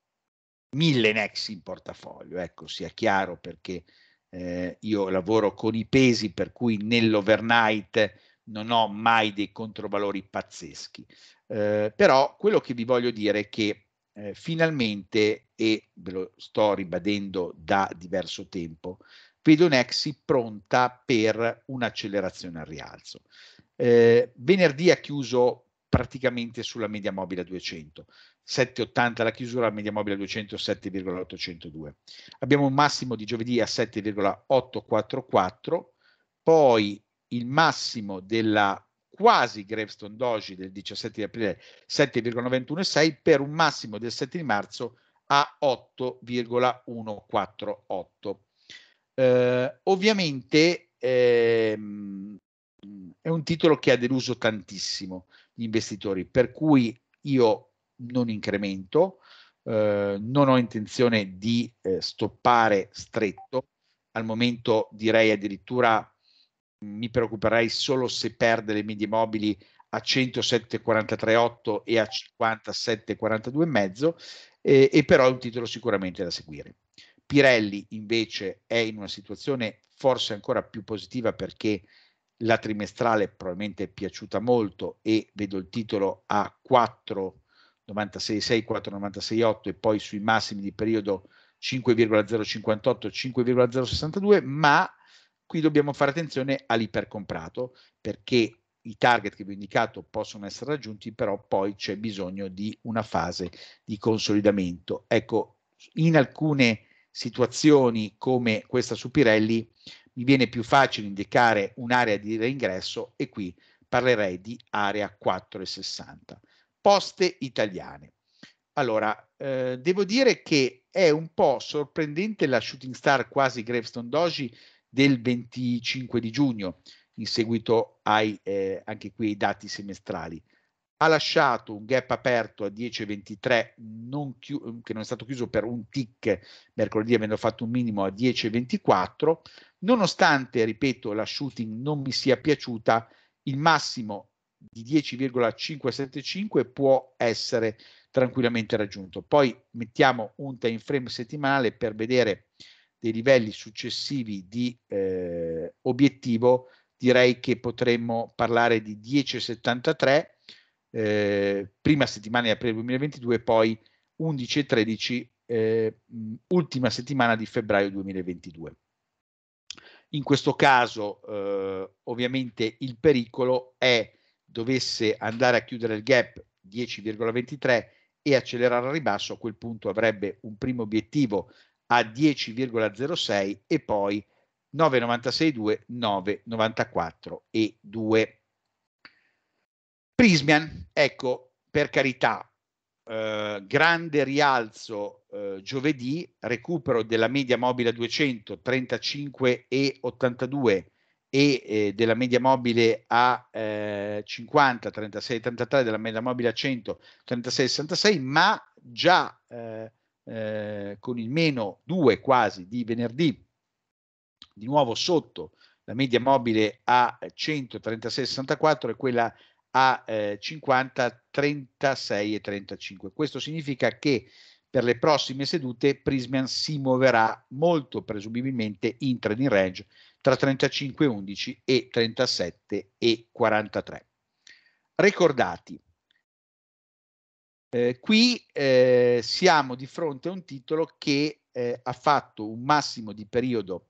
mille Nexi in portafoglio, ecco, sia chiaro perché eh, io lavoro con i pesi, per cui nell'overnight non ho mai dei controvalori pazzeschi. Eh, però quello che vi voglio dire è che eh, finalmente e ve lo sto ribadendo da diverso tempo, vedo Nexi pronta per un'accelerazione al rialzo. Eh, venerdì ha chiuso praticamente sulla media mobile a 200, 7,80 la chiusura, la media mobile a 200 7,802. Abbiamo un massimo di giovedì a 7,844, poi il massimo della quasi Gravestone Doji del 17 di aprile 7,916 per un massimo del 7 di marzo a 8,148. Eh, ovviamente ehm, è un titolo che ha deluso tantissimo gli investitori, per cui io non incremento, eh, non ho intenzione di eh, stoppare stretto, al momento direi addirittura mi preoccuperei solo se perde le medie mobili a 107,43,8 e a 57,42,5 eh, e però è un titolo sicuramente da seguire. Pirelli invece è in una situazione forse ancora più positiva perché la trimestrale probabilmente è piaciuta molto e vedo il titolo a 4,96,6, 4,96,8 e poi sui massimi di periodo 5,058, 5,062, ma qui dobbiamo fare attenzione all'ipercomprato perché i target che vi ho indicato possono essere raggiunti, però poi c'è bisogno di una fase di consolidamento. Ecco, in alcune situazioni come questa su Pirelli mi viene più facile indicare un'area di reingresso e qui parlerei di area 460. Poste italiane. Allora, eh, devo dire che è un po' sorprendente la shooting star quasi Gravestone Doji del 25 di giugno, in seguito ai, eh, anche qui ai dati semestrali. Ha lasciato un gap aperto a 10,23 non chiu- che non è stato chiuso per un tick mercoledì avendo fatto un minimo a 10,24. Nonostante, ripeto, la shooting non mi sia piaciuta, il massimo di 10,575 può essere tranquillamente raggiunto. Poi mettiamo un time frame settimanale per vedere dei livelli successivi di eh, obiettivo direi che potremmo parlare di 10,73 eh, prima settimana di aprile 2022 poi 11 e 13 eh, mm, ultima settimana di febbraio 2022. In questo caso eh, ovviamente il pericolo è dovesse andare a chiudere il gap 10,23 e accelerare al ribasso, a quel punto avrebbe un primo obiettivo a 10,06 e poi 996 994 e 2. Prismian, ecco, per carità, eh, grande rialzo eh, giovedì, recupero della media mobile a 200, 35 e 82 e eh, della media mobile a eh, 50, 36, 83, della media mobile a 100, 36, 66, ma già eh, eh, con il meno 2 quasi di venerdì di nuovo sotto la media mobile a 136,64 eh, e quella a eh, 50, 36 e 35. Questo significa che per le prossime sedute Prismian si muoverà molto presumibilmente in trading range tra 35,11 e 37 e 43. Ricordati, eh, qui eh, siamo di fronte a un titolo che eh, ha fatto un massimo di periodo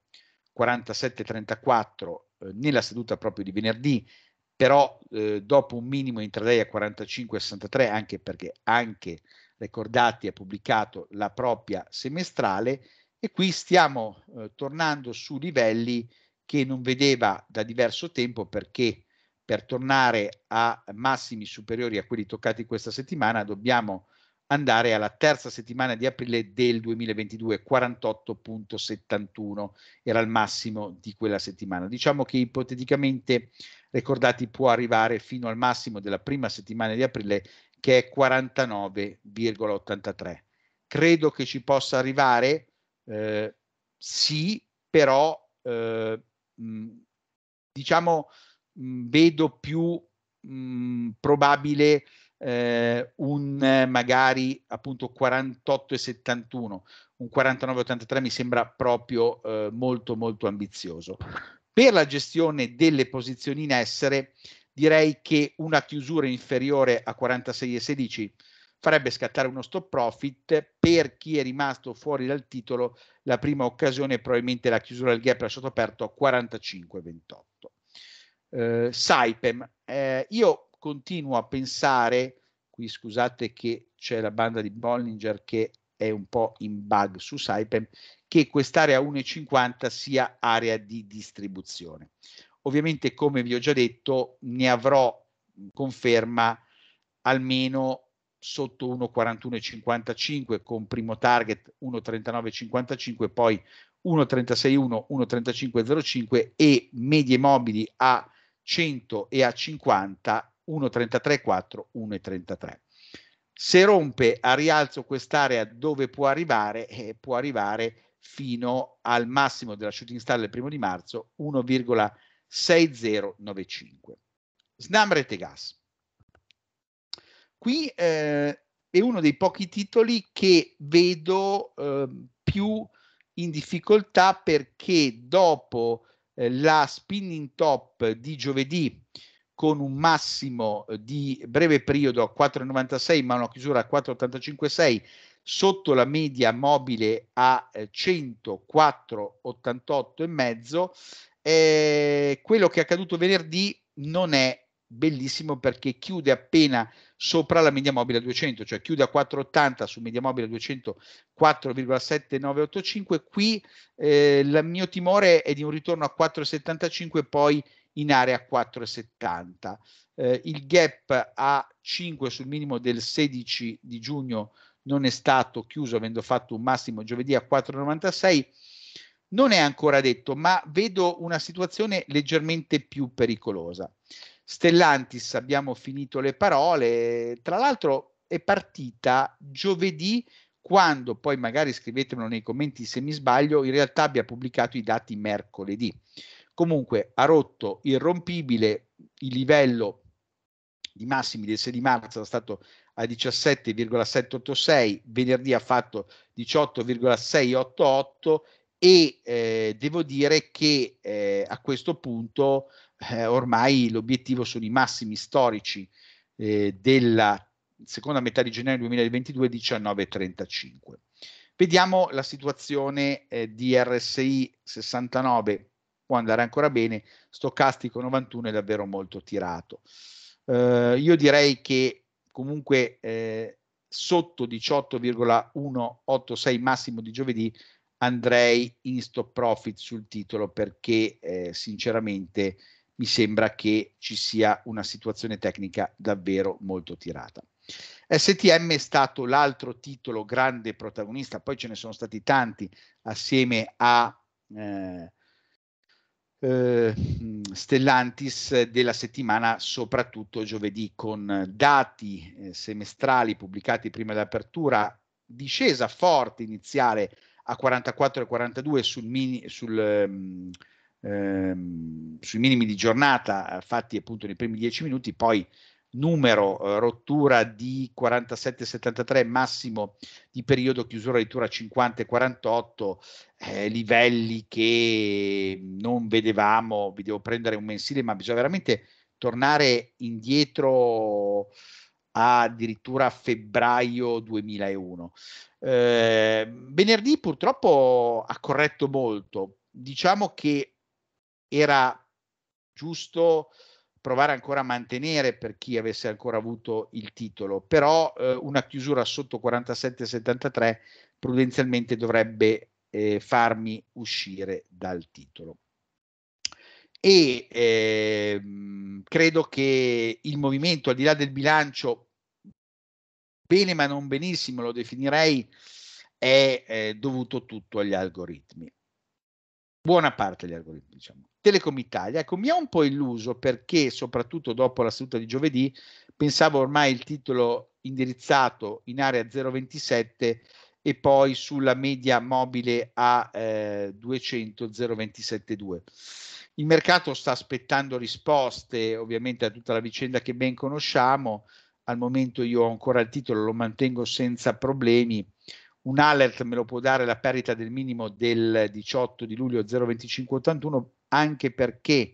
47-34 eh, nella seduta proprio di venerdì, però eh, dopo un minimo intraday a 45-63, anche perché anche Ricordati ha pubblicato la propria semestrale e qui stiamo eh, tornando su livelli che non vedeva da diverso tempo perché per tornare a massimi superiori a quelli toccati questa settimana dobbiamo andare alla terza settimana di aprile del 2022, 48.71 era il massimo di quella settimana. Diciamo che ipoteticamente ricordati può arrivare fino al massimo della prima settimana di aprile che è 49,83. Credo che ci possa arrivare, eh, sì, però eh, mh, diciamo mh, vedo più mh, probabile Ehm, eh, un magari appunto 48,71, un 49,83 mi sembra proprio eh, molto molto ambizioso. Per la gestione delle posizioni in essere direi che una chiusura inferiore a 46,16 farebbe scattare uno stop profit per chi è rimasto fuori dal titolo la prima occasione è probabilmente la chiusura del gap lasciato aperto a 45,28 eh, Saipem eh, io continuo a pensare, qui scusate che c'è la banda di Bollinger che è un po' in bug su Saipem, che quest'area 1,50 sia area di distribuzione. Ovviamente, come vi ho già detto, ne avrò conferma almeno sotto 1,41,55 con primo target 1,39,55, poi 1,36,1, 1,35,05 e medie mobili a 100 e a 50 1,33,4, 1,33. Se rompe a rialzo quest'area dove può arrivare, eh, può arrivare fino al massimo della shooting star del primo di marzo, 1,6095. Snam Rete Gas. Qui eh, è uno dei pochi titoli che vedo eh, più in difficoltà perché dopo eh, la spinning top di giovedì con un massimo eh, di breve periodo a 4,96 ma una chiusura a 4,85,6 sotto la media mobile a 104,88 eh, e mezzo. quello che è accaduto venerdì non è bellissimo perché chiude appena sopra la media mobile a 200, cioè chiude a 4,80 su media mobile a 204,7985. Qui eh, il mio timore è di un ritorno a 4,75 poi in area 4,70. Eh, il gap a 5 sul minimo del 16 di giugno non è stato chiuso, avendo fatto un massimo giovedì a 4,96. Non è ancora detto, ma vedo una situazione leggermente più pericolosa. Stellantis, abbiamo finito le parole, tra l'altro è partita giovedì quando poi magari scrivetemelo nei commenti se mi sbaglio, in realtà abbia pubblicato i dati mercoledì. Comunque ha rotto irrompibile il livello di massimi del 6 di marzo, era stato a 17,786, venerdì ha fatto 18,688 e eh, devo dire che eh, a questo punto eh, ormai l'obiettivo sono i massimi storici eh, della seconda metà di gennaio 2022 19,35. Vediamo la situazione eh, di RSI 69 può andare ancora bene, stocastico 91 è davvero molto tirato. Eh, io direi che comunque eh, sotto 18,186 massimo di giovedì andrei in stop profit sul titolo perché eh, sinceramente mi sembra che ci sia una situazione tecnica davvero molto tirata. STM è stato l'altro titolo grande protagonista, poi ce ne sono stati tanti assieme a eh, Ehm, Stellantis della settimana, soprattutto giovedì, con dati eh, semestrali pubblicati prima dell'apertura, discesa forte iniziale a 44,42 sul mini, sul, ehm, ehm, sui minimi di giornata fatti appunto nei primi dieci minuti, poi numero, eh, rottura di 47,73, massimo di periodo, chiusura addirittura 50,48, eh, livelli che non vedevamo, vi devo prendere un mensile, ma bisogna veramente tornare indietro a addirittura a febbraio 2001. Eh, venerdì purtroppo ha corretto molto, diciamo che era giusto provare ancora a mantenere per chi avesse ancora avuto il titolo, però eh, una chiusura sotto 47,73 prudenzialmente dovrebbe eh, farmi uscire dal titolo. E eh, credo che il movimento, al di là del bilancio, bene ma non benissimo lo definirei, è eh, dovuto tutto agli algoritmi. Buona parte agli algoritmi, diciamo. Telecom Italia. Ecco, mi ha un po' illuso perché, soprattutto dopo la seduta di giovedì, pensavo ormai il titolo indirizzato in area 027 e poi sulla media mobile a eh, 200 0272. Il mercato sta aspettando risposte ovviamente a tutta la vicenda che ben conosciamo. Al momento io ho ancora il titolo, lo mantengo senza problemi un alert me lo può dare la perdita del minimo del 18 di luglio 0,2581 anche perché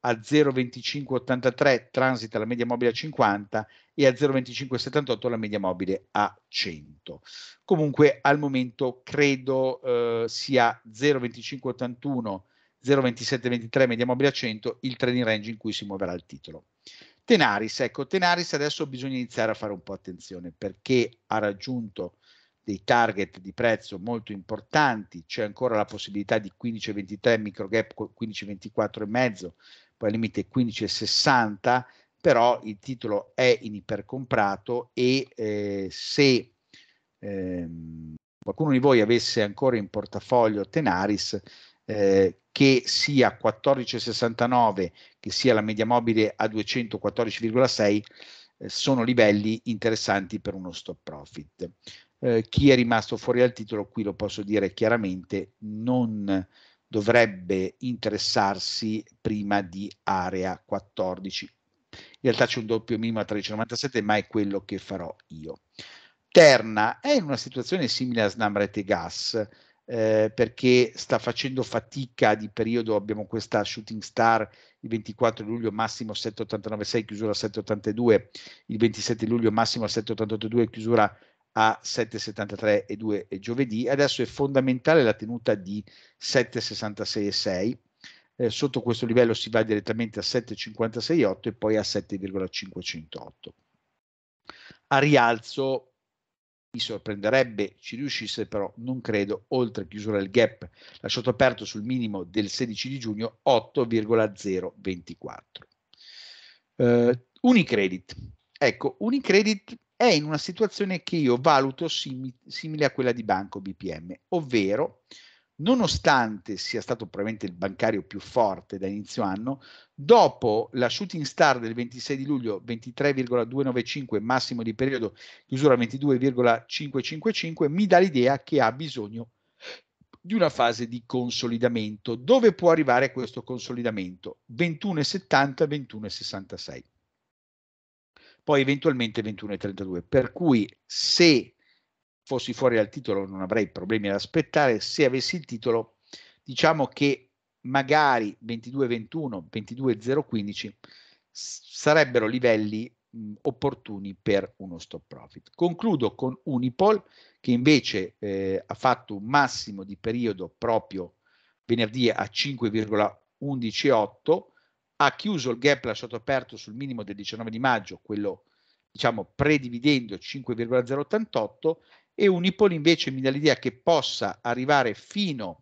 a 0,2583 transita la media mobile a 50 e a 0,2578 la media mobile a 100. Comunque al momento credo eh, sia 0,2581, 0,2723 media mobile a 100 il trading range in cui si muoverà il titolo. Tenaris, ecco, Tenaris adesso bisogna iniziare a fare un po' attenzione perché ha raggiunto dei target di prezzo molto importanti, c'è ancora la possibilità di 15,23 micro gap 15,24 e mezzo, poi al limite 15,60, però il titolo è in ipercomprato e eh, se ehm, qualcuno di voi avesse ancora in portafoglio Tenaris, eh, che sia 14,69, che sia la media mobile a 214,6, eh, sono livelli interessanti per uno stop profit. Eh, chi è rimasto fuori dal titolo, qui lo posso dire chiaramente, non dovrebbe interessarsi prima di area 14. In realtà c'è un doppio minimo a 13,97, ma è quello che farò io. Terna è in una situazione simile a Snamrete Gas, eh, perché sta facendo fatica di periodo, abbiamo questa shooting star il 24 luglio massimo 7,896 chiusura 7,82, il 27 luglio massimo 7,882 chiusura a 7,73,2 giovedì, adesso è fondamentale la tenuta di 7,66,6, eh, sotto questo livello si va direttamente a 7,56,8 e poi a 7,508. A rialzo mi sorprenderebbe ci riuscisse, però non credo, oltre chiusura del gap lasciato aperto sul minimo del 16 di giugno 8,024. Uh, eh, Unicredit. Ecco, Unicredit è in una situazione che io valuto simi, simile a quella di Banco BPM, ovvero nonostante sia stato probabilmente il bancario più forte da inizio anno, dopo la shooting star del 26 di luglio 23,295 massimo di periodo chiusura 22,555 mi dà l'idea che ha bisogno di una fase di consolidamento. Dove può arrivare questo consolidamento? 21,70, 21,66 poi eventualmente 21,32. Per cui se fossi fuori dal titolo non avrei problemi ad aspettare, se avessi il titolo diciamo che magari 22,21, 22,015 sarebbero livelli mh, opportuni per uno stop profit. Concludo con Unipol che invece eh, ha fatto un massimo di periodo proprio venerdì a 5,118 ha chiuso il gap lasciato aperto sul minimo del 19 di maggio, quello diciamo predividendo 5,088 e Unipol invece mi dà l'idea che possa arrivare fino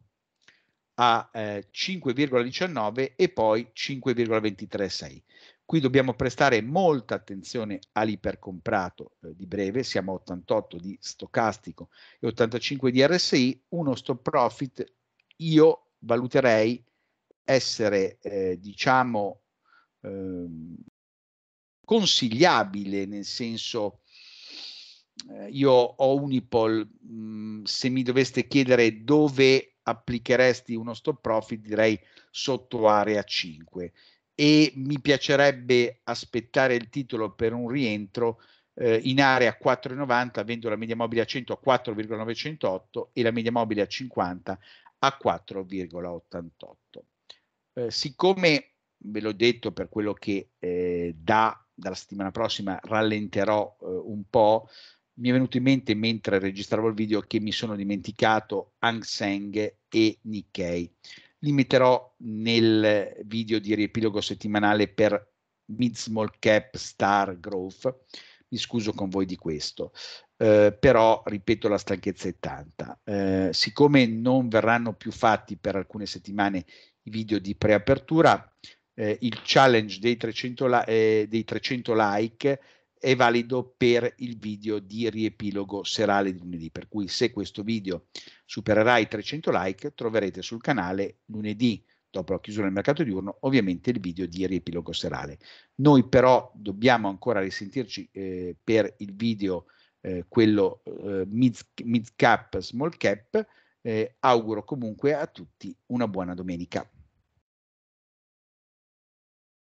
a eh, 5,19 e poi 5,236. Qui dobbiamo prestare molta attenzione all'ipercomprato eh, di breve, siamo a 88 di stocastico e 85 di RSI, uno stop profit io valuterei essere, eh, diciamo, eh, consigliabile, nel senso eh, io ho Unipol, mh, mm, se mi doveste chiedere dove applicheresti uno stop profit, direi sotto area 5 e mi piacerebbe aspettare il titolo per un rientro eh, in area 4,90 avendo la media mobile a 100 a 4,908 e la media mobile a 50 a 4,88. Eh, siccome ve l'ho detto per quello che eh, da, dalla settimana prossima rallenterò eh, un po', mi è venuto in mente mentre registravo il video che mi sono dimenticato Hang Seng e Nikkei. Li metterò nel video di riepilogo settimanale per Mid Small Cap Star Growth. Mi scuso con voi di questo, eh, però ripeto la stanchezza è tanta. Eh, siccome non verranno più fatti per alcune settimane video di preapertura, eh, il challenge dei 300, la, eh, dei 300 like è valido per il video di riepilogo serale di lunedì, per cui se questo video supererà i 300 like troverete sul canale lunedì dopo la chiusura del mercato diurno, ovviamente il video di riepilogo serale. Noi però dobbiamo ancora risentirci eh, per il video, eh, quello eh, mid, mid, cap, small cap. Eh, auguro comunque a tutti una buona domenica.